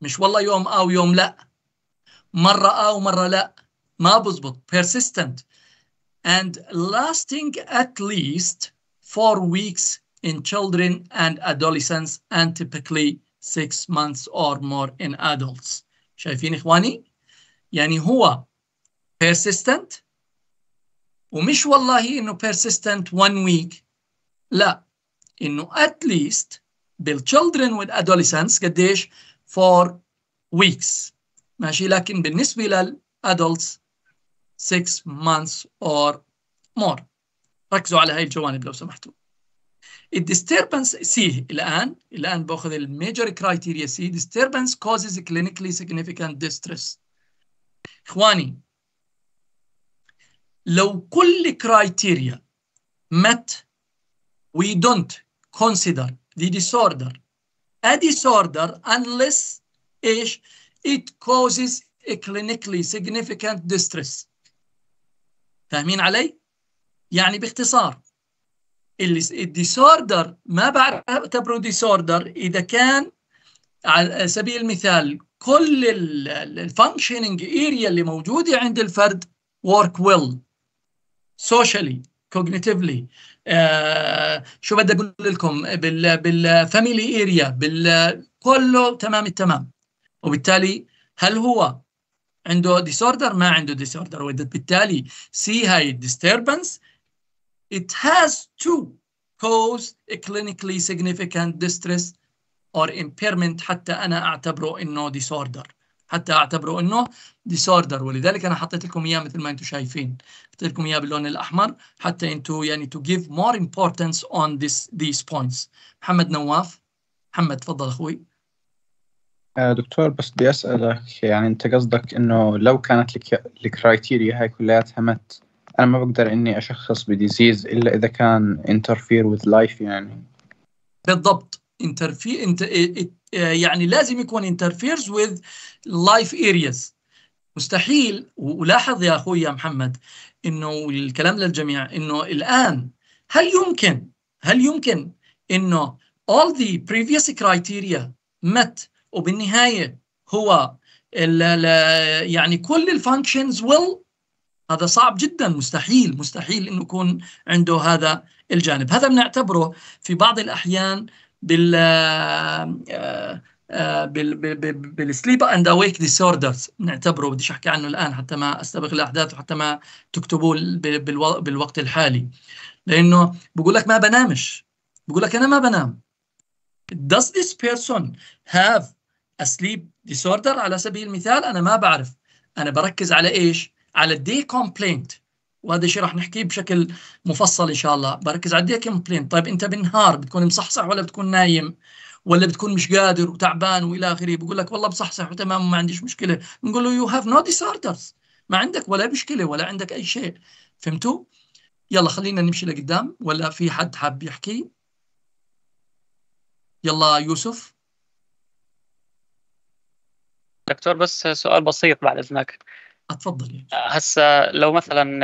مش والله يوم او يوم لا مرة آه ومرة لا ما بزبط persistent and lasting at least four weeks in children and adolescents and typically six months or more in adults شايفين إخواني؟ يعني هو persistent ومش والله إنه persistent one week لا إنه at least بالchildren with adolescents قديش for weeks ماشي لكن بالنسبة adults 6 months or more ركزوا على هاي الجوانب لو سمحتوا disturbance C الآن الآن باخذ major criteria C disturbance causes clinically significant distress إخواني لو كل criteria met we don't consider the disorder a disorder unless ايش it causes a clinically significant distress فاهمين علي؟ يعني باختصار الديسوردر ما بعتبره ديسوردر إذا كان على سبيل المثال كل الفانكشننج اريا اللي موجوده عند الفرد work well socially cognitively آه شو بدي اقول لكم بال بالفاميلي اريا بال كله تمام التمام وبالتالي هل هو عنده disorder ما عنده disorder وبالتالي see هاي disturbance it has to cause a clinically significant distress or impairment حتى أنا أعتبره إنه disorder حتى أعتبره إنه disorder ولذلك أنا حطيت لكم إياه مثل ما أنتم شايفين حطيت لكم إياه باللون الأحمر حتى أنتم يعني to give more importance on this, these points محمد نواف محمد تفضل أخوي آه، دكتور بس بدي اسالك يعني انت قصدك انه لو كانت الكرايتيريا هاي كلها مت انا ما بقدر اني اشخص بديزيز الا اذا كان انترفير وذ لايف يعني بالضبط انترفي انت يعني لازم يكون انترفيرز وذ لايف ارياز مستحيل ولاحظ يا اخوي يا محمد انه الكلام للجميع انه الان هل يمكن هل يمكن انه all the previous criteria met وبالنهايه هو الـ الـ يعني كل الفانكشنز ويل هذا صعب جدا مستحيل مستحيل انه يكون عنده هذا الجانب هذا بنعتبره في بعض الاحيان بال بالسليب اند اويك ديسوردرز بنعتبره بديش احكي عنه الان حتى ما استبق الاحداث وحتى ما تكتبوه بالوقت الحالي لانه بقول لك ما بنامش بقول لك انا ما بنام Does this person have اسليب ديسوردر على سبيل المثال انا ما بعرف انا بركز على ايش على الدي كومبلينت وهذا الشيء راح نحكيه بشكل مفصل ان شاء الله بركز على الدي كومبلينت طيب انت بالنهار بتكون مصحصح ولا بتكون نايم ولا بتكون مش قادر وتعبان والى اخره بقول لك والله بصحصح وتمام وما عنديش مشكله نقول له يو هاف نو ديسوردرز ما عندك ولا مشكله ولا عندك اي شيء فهمتوا يلا خلينا نمشي لقدام ولا في حد حاب يحكي يلا يوسف دكتور بس سؤال بسيط بعد اذنك اتفضل هسا لو مثلا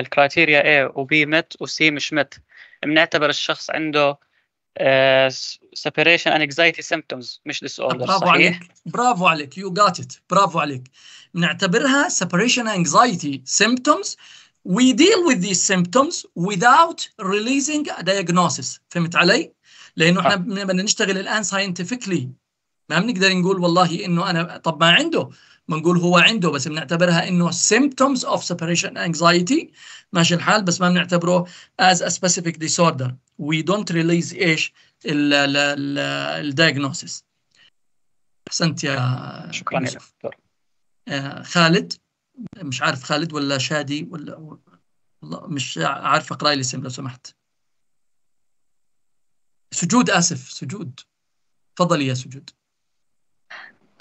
الكرايتيريا A وB مت C مش مت بنعتبر الشخص عنده سيبريشن انكزايتي سيمبتومز مش ديس اوردر برافو عليك برافو عليك يو جات ات برافو عليك بنعتبرها سيبريشن انكزايتي سيمبتومز وي ديل وذ ذيس سيمبتومز وذاوت releasing ا diagnosis فهمت علي؟ لانه احنا آه. بدنا نشتغل الان ساينتفيكلي ما بنقدر نقول والله انه انا طب ما عنده بنقول هو عنده بس بنعتبرها انه symptoms of separation anxiety ماشي الحال بس ما بنعتبره as a specific disorder we don't release ايش ال ال ال احسنت يا شكرا يا دكتور آه، خالد مش عارف خالد ولا شادي ولا مش عارف اقرا لي الاسم لو سمحت سجود اسف سجود تفضلي يا سجود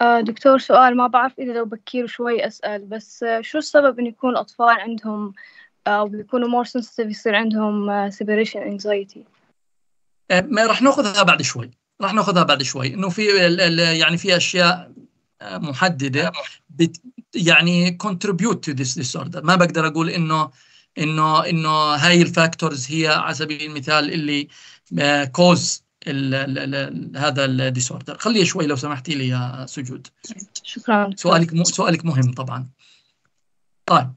آه، دكتور سؤال ما بعرف إذا لو بكير شوي أسأل بس آه، شو السبب إن يكون الأطفال عندهم آه، أو بيكونوا more sensitive يصير عندهم separation anxiety ما راح ناخذها بعد شوي راح ناخذها بعد شوي انه في يعني في اشياء محدده نعم. بت يعني contribute to this disorder ما بقدر اقول انه انه انه هاي الفاكتورز هي على سبيل المثال اللي كوز الـ الـ الـ هذا الديسوردر خليه شوي لو سمحتي لي يا سجود شكرا سؤالك م... سؤالك مهم طبعا طيب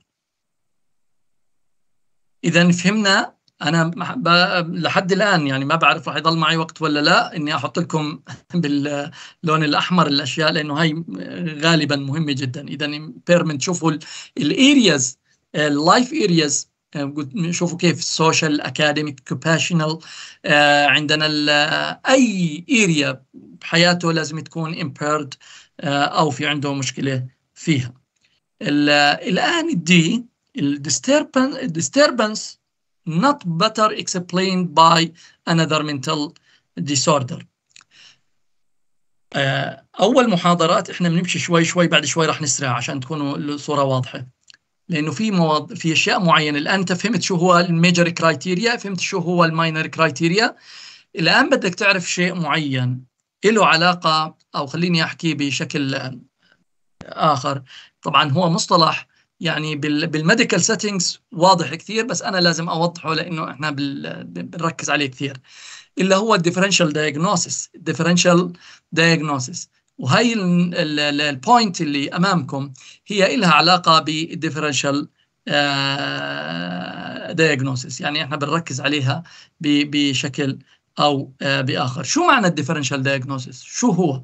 اذا فهمنا انا ب... لحد الان يعني ما بعرف راح يضل معي وقت ولا لا اني احط لكم باللون الاحمر الاشياء لانه هاي غالبا مهمه جدا اذا بيرمنت شوفوا الارياز اللايف ارياز آه، شوفوا كيف السوشيال اكاديميك اوكيباشنال عندنا آه، اي اريا بحياته لازم تكون امبيرد آه، او في عنده مشكله فيها الان الدي الديستربنس not better explained by another mental disorder اول محاضرات احنا بنمشي شوي شوي بعد شوي راح نسرع عشان تكون الصوره واضحه لانه في مواض... في اشياء معينه الان انت فهمت شو هو الميجر كرايتيريا فهمت شو هو الماينر كرايتيريا الان بدك تعرف شيء معين له علاقه او خليني احكي بشكل اخر طبعا هو مصطلح يعني بالميديكال سيتنجز واضح كثير بس انا لازم اوضحه لانه احنا بال... بنركز عليه كثير اللي هو الديفرنشال دايجنوسيس الديفرنشال دايجنوسيس وهي البوينت اللي امامكم هي لها علاقه بالديفرنشال دايجنوسيس آه، يعني احنا بنركز عليها بشكل او آه، باخر شو معنى الديفرنشال دايجنوسيس شو هو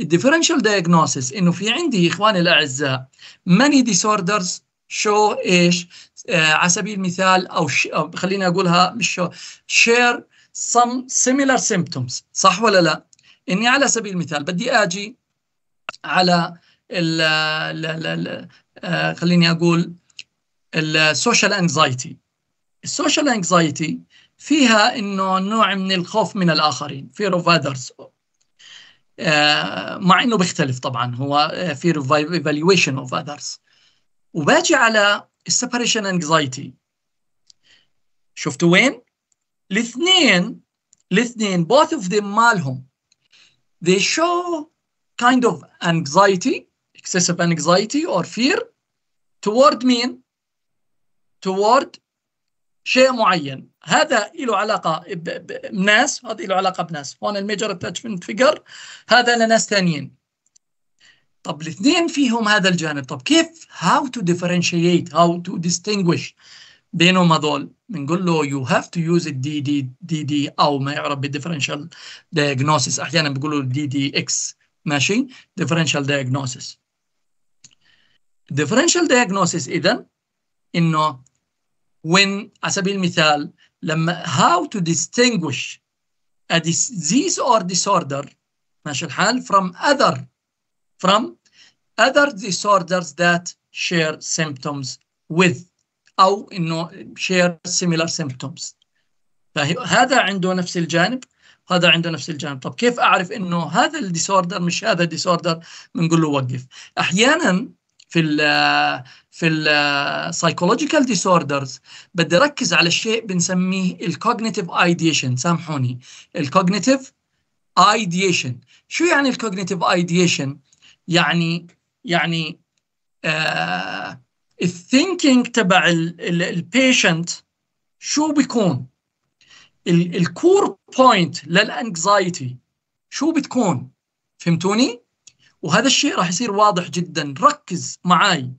الديفرنشال دايجنوسيس انه في عندي اخواني الاعزاء ماني ديسوردرز شو ايش آه، على سبيل المثال او, أو خليني اقولها مش شو شير some similar symptoms صح ولا لا اني على سبيل المثال بدي اجي على ال آه، خليني اقول السوشيال انكزايتي السوشيال انكزايتي فيها انه نوع من الخوف من الاخرين فير اوف اذرز مع انه بيختلف طبعا هو فير اوف evaluation of وباجي على السبريشن انكزايتي شفتوا وين؟ الاثنين الاثنين بوث اوف ذيم مالهم they show kind of anxiety, excessive anxiety or fear toward مين؟ toward شيء معين هذا له علاقة بناس هذا له علاقة بناس هون الميجر اتاتشمنت فيجر هذا لناس ثانيين طب الاثنين فيهم هذا الجانب طب كيف how to differentiate how to distinguish بينهم هذول بنقول له يو هاف تو يوز الدي دي دي دي او ما يعرف بالديفرنشال دايجنوسيس احيانا بيقولوا دي دي اكس ماشي ديفرنشال دايجنوسيس differential diagnosis إذن إنه when على سبيل المثال لما how to distinguish a disease or disorder ماشي الحال from other from other disorders that share symptoms with او انه شير سيميلار سيمبتومز فهذا عنده نفس الجانب هذا عنده نفس الجانب طب كيف اعرف انه هذا الديسوردر مش هذا الديسوردر بنقول له وقف احيانا في ال في السايكولوجيكال ديسوردرز بدي ركز على الشيء بنسميه الكوجنيتيف ايديشن سامحوني الكوجنيتيف ايديشن شو يعني الكوجنيتيف ايديشن يعني يعني آه الثينكينج تبع البيشنت شو بيكون الكور بوينت للانكزايتي شو بتكون فهمتوني وهذا الشيء راح يصير واضح جدا ركز معاي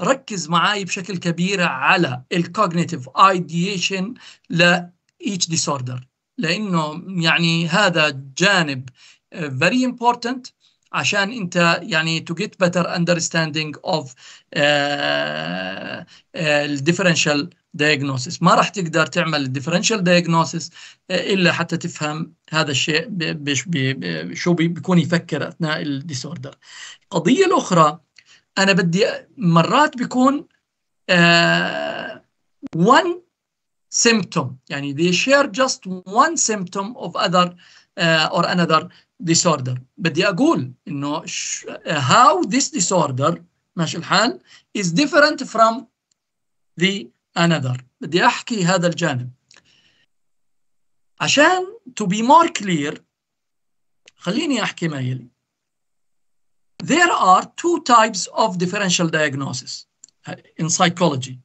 ركز معاي بشكل كبير على الكوجنيتيف ايديشن ل each ديسوردر لانه يعني هذا جانب فيري امبورتنت عشان انت يعني to get better understanding of الديفرنشال uh, دايجنوسيس ما راح تقدر تعمل differential diagnosis آه، الا حتى تفهم هذا الشيء بي شو بيكون يفكر اثناء الديسوردر القضيه الاخرى انا بدي مرات بيكون آه، one symptom يعني they share just one symptom of other uh, or another disorder بدي اقول انه how this disorder ماشي الحال is different from the another بدي احكي هذا الجانب عشان to be more clear خليني احكي ما يلي there are two types of differential diagnosis uh, in psychology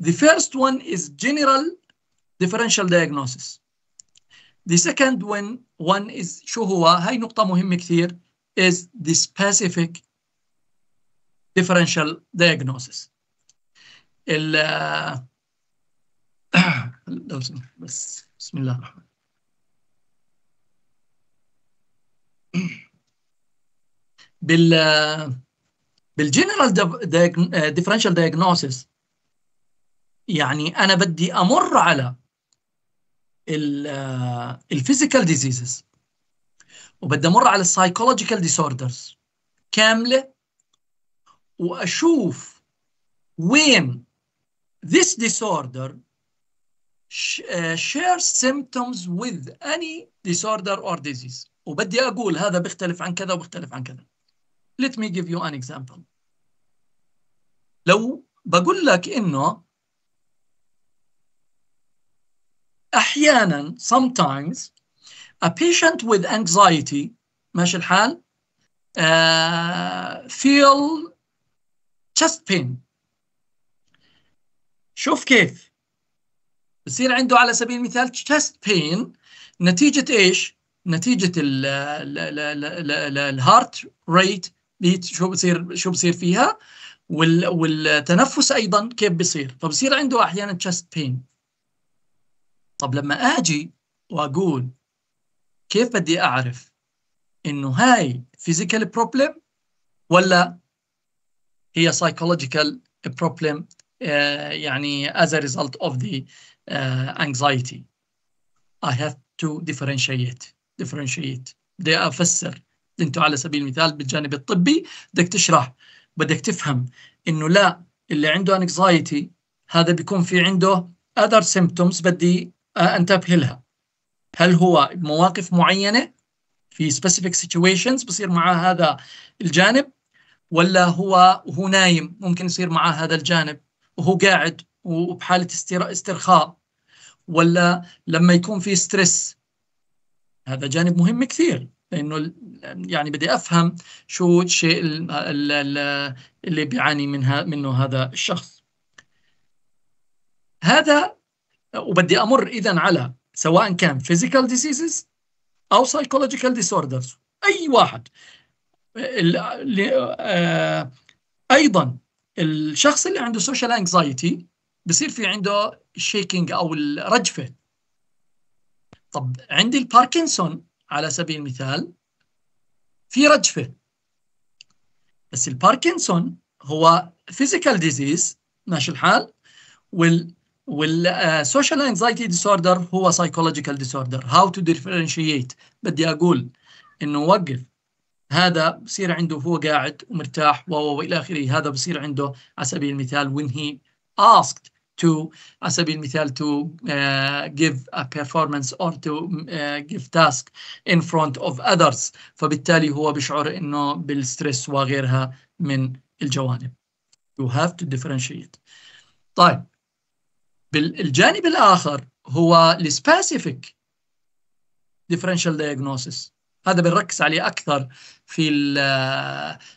the first one is general differential diagnosis The second one, one is شو هو؟ هاي نقطة مهمة كثير is the specific differential diagnosis. ال لو سمحت بس بسم الله الرحمن بال بالجنرال ديفرنشال diagnosis يعني انا بدي امر على الفيزيكال ديزيزز آه، وبدي امر على السايكولوجيكال ديسوردرز كامله واشوف وين this disorder آه، shares symptoms with any disorder or disease وبدي اقول هذا بيختلف عن كذا وبيختلف عن كذا let me give you an example لو بقول لك انه احيانا sometimes a patient with anxiety ماشي الحال uh, feel chest pain شوف كيف بصير عنده على سبيل المثال chest pain نتيجة ايش؟ نتيجة الهارت ريت شو بصير شو بصير فيها وال والتنفس ايضا كيف بصير فبصير عنده احيانا chest pain طب لما اجي واقول كيف بدي اعرف انه هاي فيزيكال بروبلم ولا هي سايكولوجيكال آه، بروبلم يعني as a result of the uh, anxiety I have to differentiate differentiate بدي افسر انتم على سبيل المثال بالجانب الطبي بدك تشرح بدك تفهم انه لا اللي عنده anxiety هذا بيكون في عنده other symptoms بدي آه، أن تبهلها هل هو مواقف معينة في specific situations بصير معاه هذا الجانب ولا هو وهو نايم ممكن يصير معاه هذا الجانب وهو قاعد وبحالة استرخاء ولا لما يكون في ستريس هذا جانب مهم كثير لانه يعني بدي افهم شو الشيء اللي بيعاني منها منه هذا الشخص هذا وبدي امر اذا على سواء كان physical diseases او psychological disorders اي واحد آه، ايضا الشخص اللي عنده social anxiety بصير في عنده شيكينج او الرجفه طب عندي الباركنسون على سبيل المثال في رجفه بس الباركنسون هو physical disease ماشي الحال وال والسوشيال انزايتي ديسوردر هو سايكولوجيكال ديسوردر هاو تو ديفرنشيت بدي اقول انه وقف هذا بصير عنده هو قاعد ومرتاح و والى اخره هذا بصير عنده على سبيل المثال when he asked to على سبيل المثال to uh, give a performance or to uh, give task in front of others فبالتالي هو بيشعر انه بالستريس وغيرها من الجوانب you have to differentiate طيب بالجانب الآخر هو السباسيفيك differential diagnosis هذا بنركز عليه اكثر في ال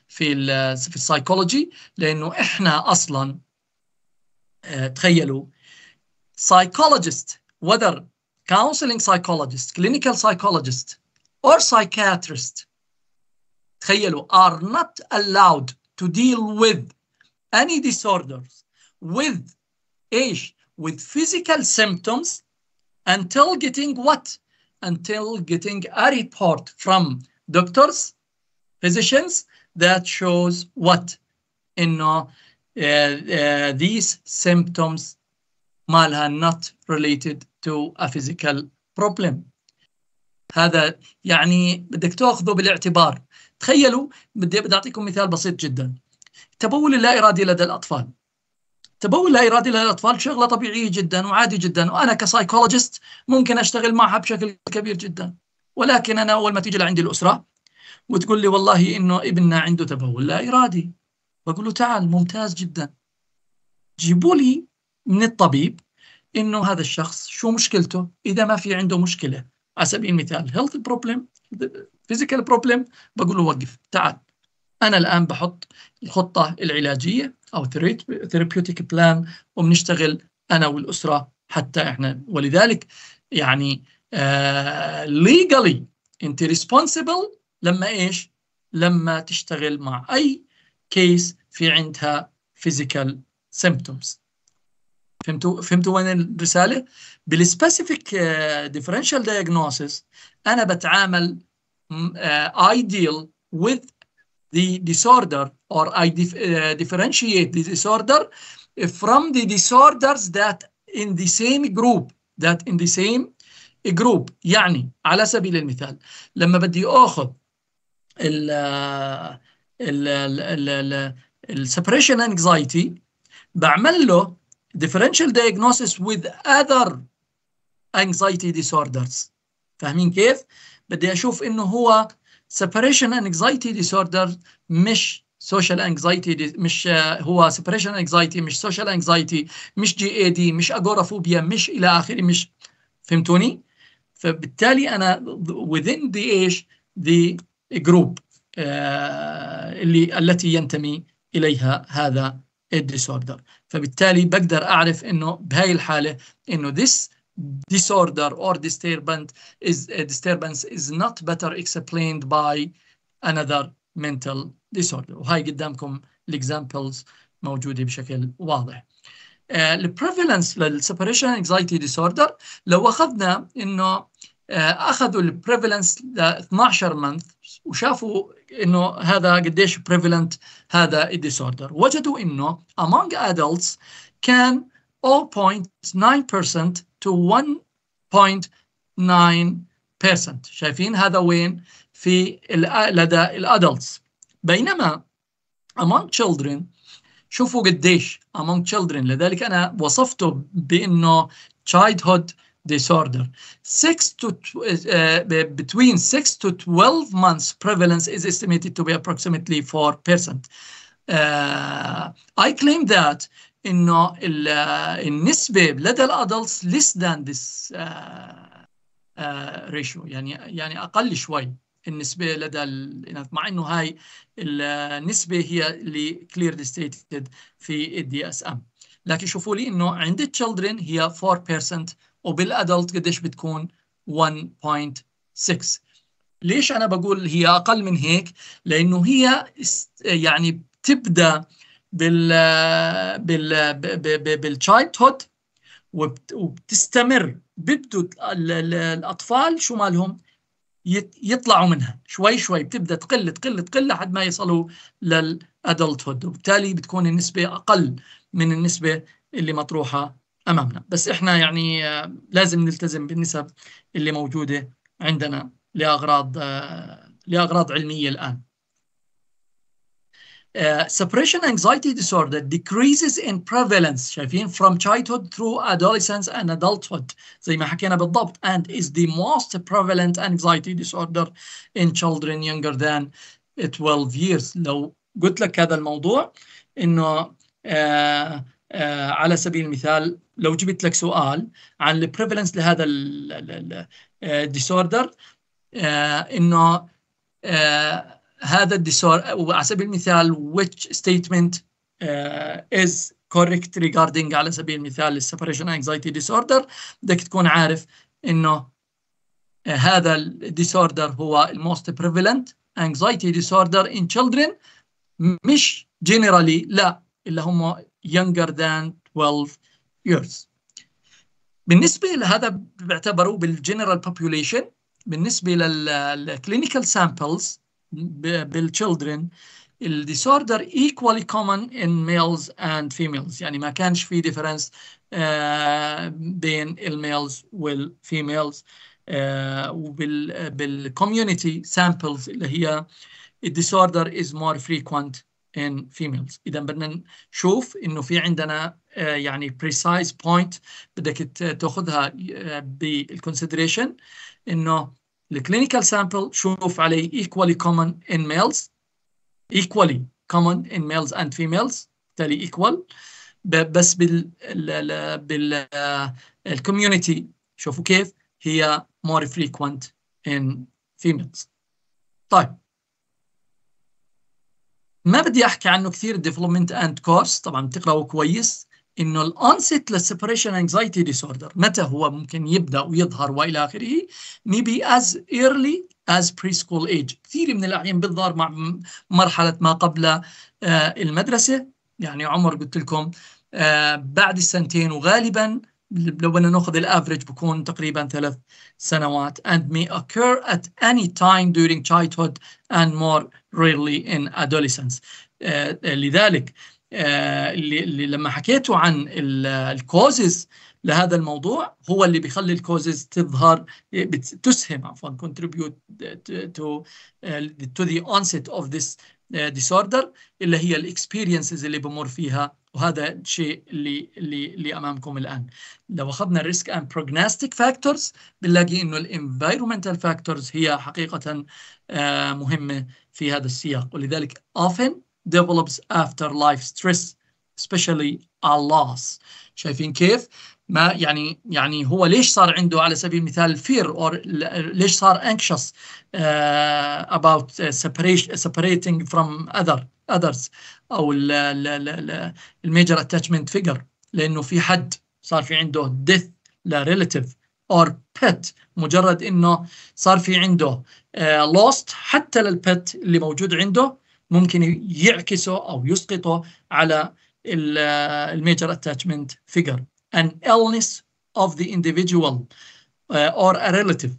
في ال في السايكولوجي لانه احنا اصلا تخيلوا psychologist whether counseling psychologist clinical psychologist or psychiatrist تخيلوا are not allowed to deal with any disorders with ايش with physical symptoms until getting what? Until getting a report from doctors, physicians, that shows what? You know, uh, uh, these symptoms مالها not related to a physical problem. هذا يعني بدك تاخذه بالاعتبار. تخيلوا بدي بدي اعطيكم مثال بسيط جدا. التبول لا ارادي لدى الاطفال. تبول لا ارادي للاطفال شغله طبيعيه جدا وعادي جدا وانا كسايكولوجيست ممكن اشتغل معها بشكل كبير جدا ولكن انا اول ما تيجي لعندي الاسره وتقول لي والله انه ابننا عنده تبول لا ارادي بقول له تعال ممتاز جدا جيبوا لي من الطبيب انه هذا الشخص شو مشكلته اذا ما في عنده مشكله على سبيل المثال هيلث بروبلم فيزيكال بروبلم بقول له وقف تعال انا الان بحط الخطه العلاجيه او ثيرابيوتيك بلان وبنشتغل انا والاسره حتى احنا ولذلك يعني ليجالي آه، انت ريسبونسبل لما ايش؟ لما تشتغل مع اي كيس في عندها فيزيكال سيمبتومز فهمتوا فهمتوا وين الرساله؟ بالسبيسيفيك ديفرنشال دايجنوسيس انا بتعامل ايديال آه، وذ the disorder or I dif uh, differentiate the disorder from the disorders that in the same group that in the same group يعني على سبيل المثال لما بدي اخذ ال ال ال separation anxiety بعمل له differential diagnosis with other anxiety disorders فاهمين كيف؟ بدي اشوف انه هو separation anxiety disorder مش social anxiety مش هو uh, separation anxiety مش social anxiety مش جي اي دي مش اجورافوبيا مش الى اخره مش فهمتوني؟ فبالتالي انا within the ايش the group اللي التي ينتمي اليها هذا الديسوردر فبالتالي بقدر اعرف انه بهاي الحاله انه this disorder or disturbance is uh, disturbance is not better explained by another mental disorder وهي قدامكم examples موجودة بشكل واضح uh, البريفالنس للسبريشن anxiety disorder لو أخذنا إنه اخذوا البريفالنس ل 12 مانث وشافوا انه هذا قديش بريفالنت هذا الديسوردر وجدوا انه among adults كان 0.9% to 1.9% شايفين هذا وين في لدى الادلتس بينما among children شوفوا قديش among children لذلك انا وصفته بانه childhood disorder 6 to uh, uh, between 6 to 12 months prevalence is estimated to be approximately 4% uh, I claim that انه النسبه لدى الادلتس ليس ذان ذس ريشيو يعني يعني اقل شوي النسبه لدى مع انه هاي النسبه هي اللي كليرلي ستيتد في الدي اس ام لكن شوفوا لي انه عند التشلدرن هي 4% وبالادلت قديش بتكون 1.6 ليش انا بقول هي اقل من هيك لانه هي يعني بتبدا بال بال بالتشايلد هود وبتستمر بيبدوا الاطفال شو مالهم يطلعوا منها شوي شوي بتبدا تقل تقل تقل لحد ما يصلوا للادلت هود وبالتالي بتكون النسبه اقل من النسبه اللي مطروحه امامنا بس احنا يعني آه، لازم نلتزم بالنسب اللي موجوده عندنا لاغراض آه، لاغراض علميه الان سبريشن انكزايتي ديسوردر decreases in prevalence شايفين from childhood through adolescence and adulthood زي ما حكينا بالضبط and is the most prevalent anxiety disorder in children younger than 12 years لو قلت لك هذا الموضوع انه آه آه على سبيل المثال لو جبت لك سؤال عن البريفلنس لهذا الديسوردر آه انه آه هذا الديسور وعلى سبيل المثال which statement uh, is correct regarding على سبيل المثال separation anxiety disorder بدك تكون عارف انه uh, هذا الديسوردر هو الموست بريفلنت anxiety disorder in children مش generally لا اللي هم younger than 12 years بالنسبة لهذا بعتبروه بالجنرال population بالنسبة للكلينيكال سامبلز بالتشيلدرن الديسوردر equally common in males and females يعني ما كانش في ديفرنس آه، بين الميلز والفيميلز آه، وبال بالكوميونتي سامبلز اللي هي الديسوردر is more frequent in females اذا بدنا نشوف انه في عندنا آه، يعني precise point بدك تاخذها بالكونسيدريشن انه الكلينيكال سامبل شوف عليه equally common in males equally common in males and females بالتالي equal بس بال بال الكوميونتي شوفوا كيف هي more frequent in females طيب ما بدي احكي عنه كثير development and course طبعا بتقراوه كويس انه الانست للسبريشن انكزايتي ديسوردر متى هو ممكن يبدا ويظهر والى اخره maybe as early as preschool age كثير من الاحيان بتظهر مع مرحله ما قبل آه، المدرسه يعني عمر قلت لكم آه، بعد السنتين وغالبا لو بدنا ناخذ الافرج بكون تقريبا ثلاث سنوات and may occur at any time during childhood and more rarely in adolescence آه، لذلك آه، اللي, اللي لما حكيتوا عن الكوزز لهذا الموضوع هو اللي بيخلي الكوزز تظهر تسهم عفوا كونتريبيوت تو تو ذا اونست اوف ذس ديسوردر اللي هي الاكسبيرينسز اللي بمر فيها وهذا الشيء اللي اللي اللي امامكم الان لو اخذنا الريسك اند بروجناستيك فاكتورز بنلاقي انه الانفايرمنتال فاكتورز هي حقيقه آه، مهمه في هذا السياق ولذلك often develops after life stress especially a loss شايفين كيف ما يعني يعني هو ليش صار عنده على سبيل المثال fear or ليش صار anxious uh, about separation, separating from other others او الميجر اتاتشمنت فيجر لانه في حد صار في عنده ديث لريلاتيف اور pet مجرد انه صار في عنده لوست آه، حتى للبت اللي موجود عنده ممكن يعكسه أو يسقطه على الميجر اتاتشمنت فيجر ان illness of the individual uh, or a relative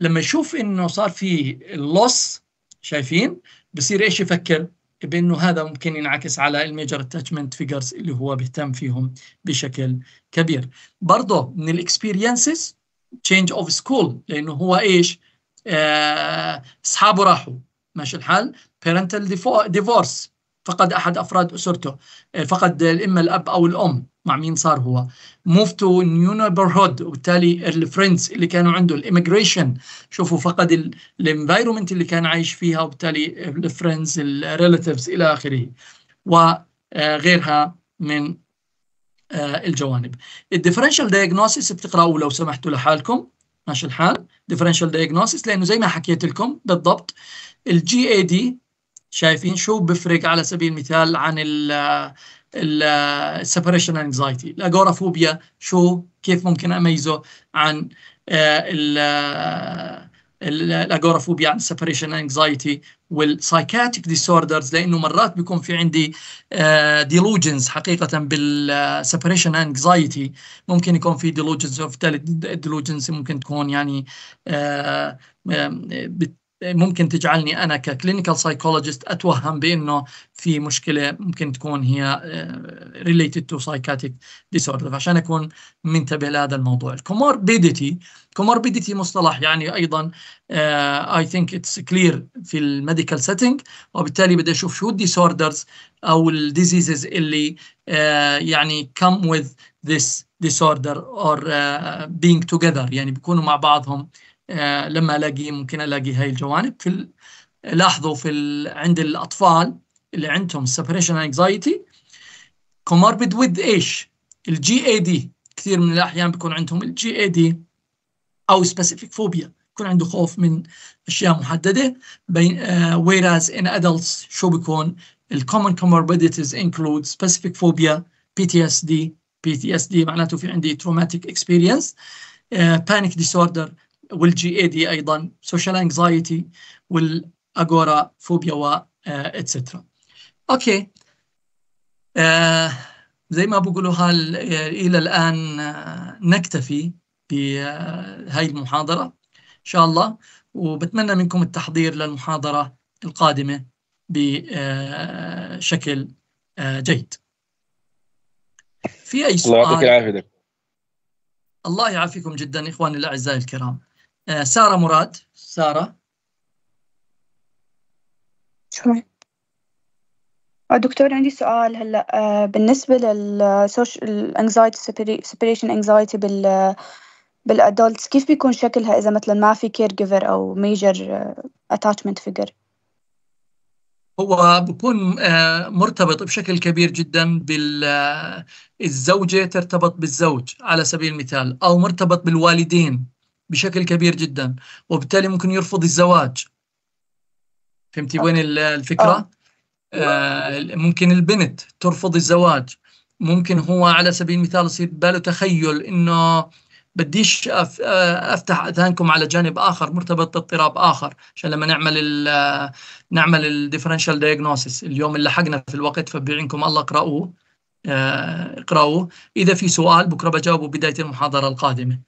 لما يشوف انه صار في loss شايفين بصير ايش يفكر بانه هذا ممكن ينعكس على الميجر اتاتشمنت فيجرز اللي هو بيهتم فيهم بشكل كبير برضه من الاكسبيرينسز تشينج اوف سكول لانه هو ايش آه، اصحابه آه راحوا ماشي الحال parental divorce فقد احد افراد اسرته آه، فقد اما الاب او الام مع مين صار هو موف تو نيو نيبرهود وبالتالي الفريندز اللي كانوا عنده الاميجريشن شوفوا فقد الانفايرمنت اللي كان عايش فيها وبالتالي الفريندز الريلاتيفز الى اخره وغيرها آه، من آه، الجوانب الديفرنشال دايجنوستس بتقراوه لو سمحتوا لحالكم ماشي الحال ديفرنشال دايجنوسيس لانه زي ما حكيت لكم بالضبط الجي اي دي شايفين شو بفرق على سبيل المثال عن السبريشن انكزايتي الاغورافوبيا شو كيف ممكن اميزه عن آه، آه، الاغورافوبيا عن السبريشن انكزايتي والسايكاتيك ديسوردرز لانه مرات بيكون في عندي ديلوجنز آه، حقيقه بالسبريشن انكزايتي ممكن يكون في ديلوجنز اوف ديلوجنز ممكن تكون يعني ممكن تجعلني انا ككلينيكال سايكولوجيست اتوهم بانه في مشكله ممكن تكون هي ريليتد تو سايكاتيك ديسوردر فعشان اكون منتبه لهذا الموضوع الكوموربيديتي كوموربيديتي مصطلح يعني ايضا اي ثينك اتس كلير في الميديكال سيتنج وبالتالي بدي اشوف شو الديسوردرز او الديزيزز اللي آه، يعني كم وذ ذس ديسوردر اور بينج توجذر يعني بيكونوا مع بعضهم uh, آه، لما الاقيه ممكن الاقي هاي الجوانب في لاحظوا في ال... عند الاطفال اللي عندهم سبريشن انكزايتي كوموربيد with ايش؟ الجي اي دي كثير من الاحيان بيكون عندهم الجي اي دي او سبيسيفيك فوبيا بيكون عنده خوف من اشياء محدده بين ويراز ان ادلتس شو بيكون الكومن اس دي بي تي اس دي معناته في عندي تروماتيك اكسبيرينس بانيك ديسوردر والجي اي دي ايضا سوشيال انكزايتي والاجورا فوبيا و اتسترا آه، اوكي آه، زي ما بقولوا آه، الى الان نكتفي بهاي المحاضره ان شاء الله وبتمنى منكم التحضير للمحاضره القادمه بشكل جيد في اي سؤال الله الله يعافيكم جدا اخواني الاعزاء الكرام آه، سارة مراد سارة شكرا آه، دكتور عندي سؤال هلا آه، بالنسبه للسوشيال انكزايتي سيبريشن انكزايتي بال بالادولتس كيف بيكون شكلها اذا مثلا ما في كير جيفر او ميجر اتاتشمنت فيجر هو بكون مرتبط بشكل كبير جدا بالزوجه ترتبط بالزوج على سبيل المثال او مرتبط بالوالدين بشكل كبير جدا وبالتالي ممكن يرفض الزواج فهمتي آه. وين الفكره آه. آه، ممكن البنت ترفض الزواج ممكن هو على سبيل المثال يصير باله تخيل انه بديش افتح اذهانكم على جانب اخر مرتبط باضطراب اخر عشان لما نعمل الـ نعمل الديفرنشال دايجنوسيس اليوم اللي لحقنا في الوقت فبعينكم الله اقرأوه اقرأوه اذا في سؤال بكره بجاوبه بدايه المحاضره القادمه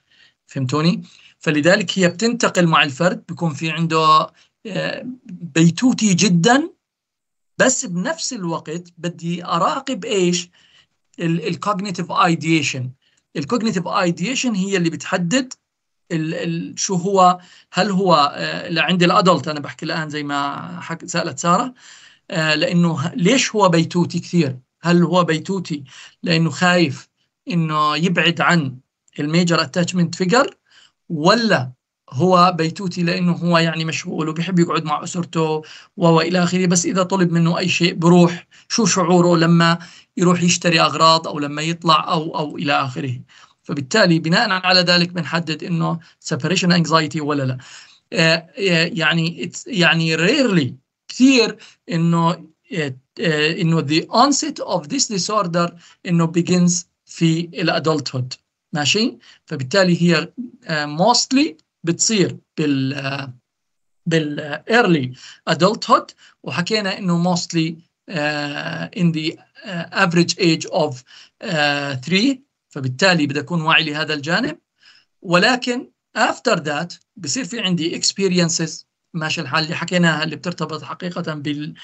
فهمتوني؟ فلذلك هي بتنتقل مع الفرد بيكون في عنده آه، بيتوتي جدا بس بنفس الوقت بدي اراقب ايش الكوجنيتيف ايديشن الكوجنيتيف ايديشن هي اللي بتحدد الـ الـ شو هو هل هو آه، لعند الادلت انا بحكي الان زي ما حك سالت ساره آه، لانه ليش هو بيتوتي كثير هل هو بيتوتي لانه خايف انه يبعد عن الميجر اتاتشمنت فيجر ولا هو بيتوتي لانه هو يعني مشغول وبيحب يقعد مع اسرته والى اخره بس اذا طلب منه اي شيء بروح شو شعوره لما يروح يشتري اغراض او لما يطلع او او الى اخره فبالتالي بناء على ذلك بنحدد انه separation anxiety ولا لا آه، آه، يعني يعني rarely كثير انه آه، انه the onset of this disorder انه begins في الادلتهود ماشي فبالتالي هي موستلي آه، بتصير بال آه، بال آه، early ادلتهود وحكينا انه موستلي ان ذا افريج age اوف 3 فبالتالي بدي اكون واعي لهذا الجانب ولكن افتر ذات بصير في عندي اكسبيرينسز ماشي الحال اللي حكيناها اللي بترتبط حقيقة بال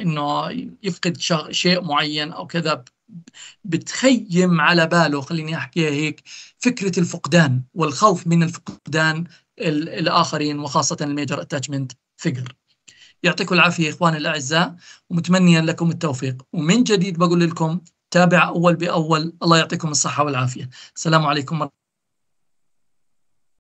إنه يفقد شيء معين أو كذا بتخيم على باله خليني احكيها هيك فكره الفقدان والخوف من الفقدان الاخرين وخاصه الميجر اتاتشمنت فيجر يعطيكم العافيه اخواني الاعزاء ومتمنيا لكم التوفيق ومن جديد بقول لكم تابع اول باول الله يعطيكم الصحه والعافيه السلام عليكم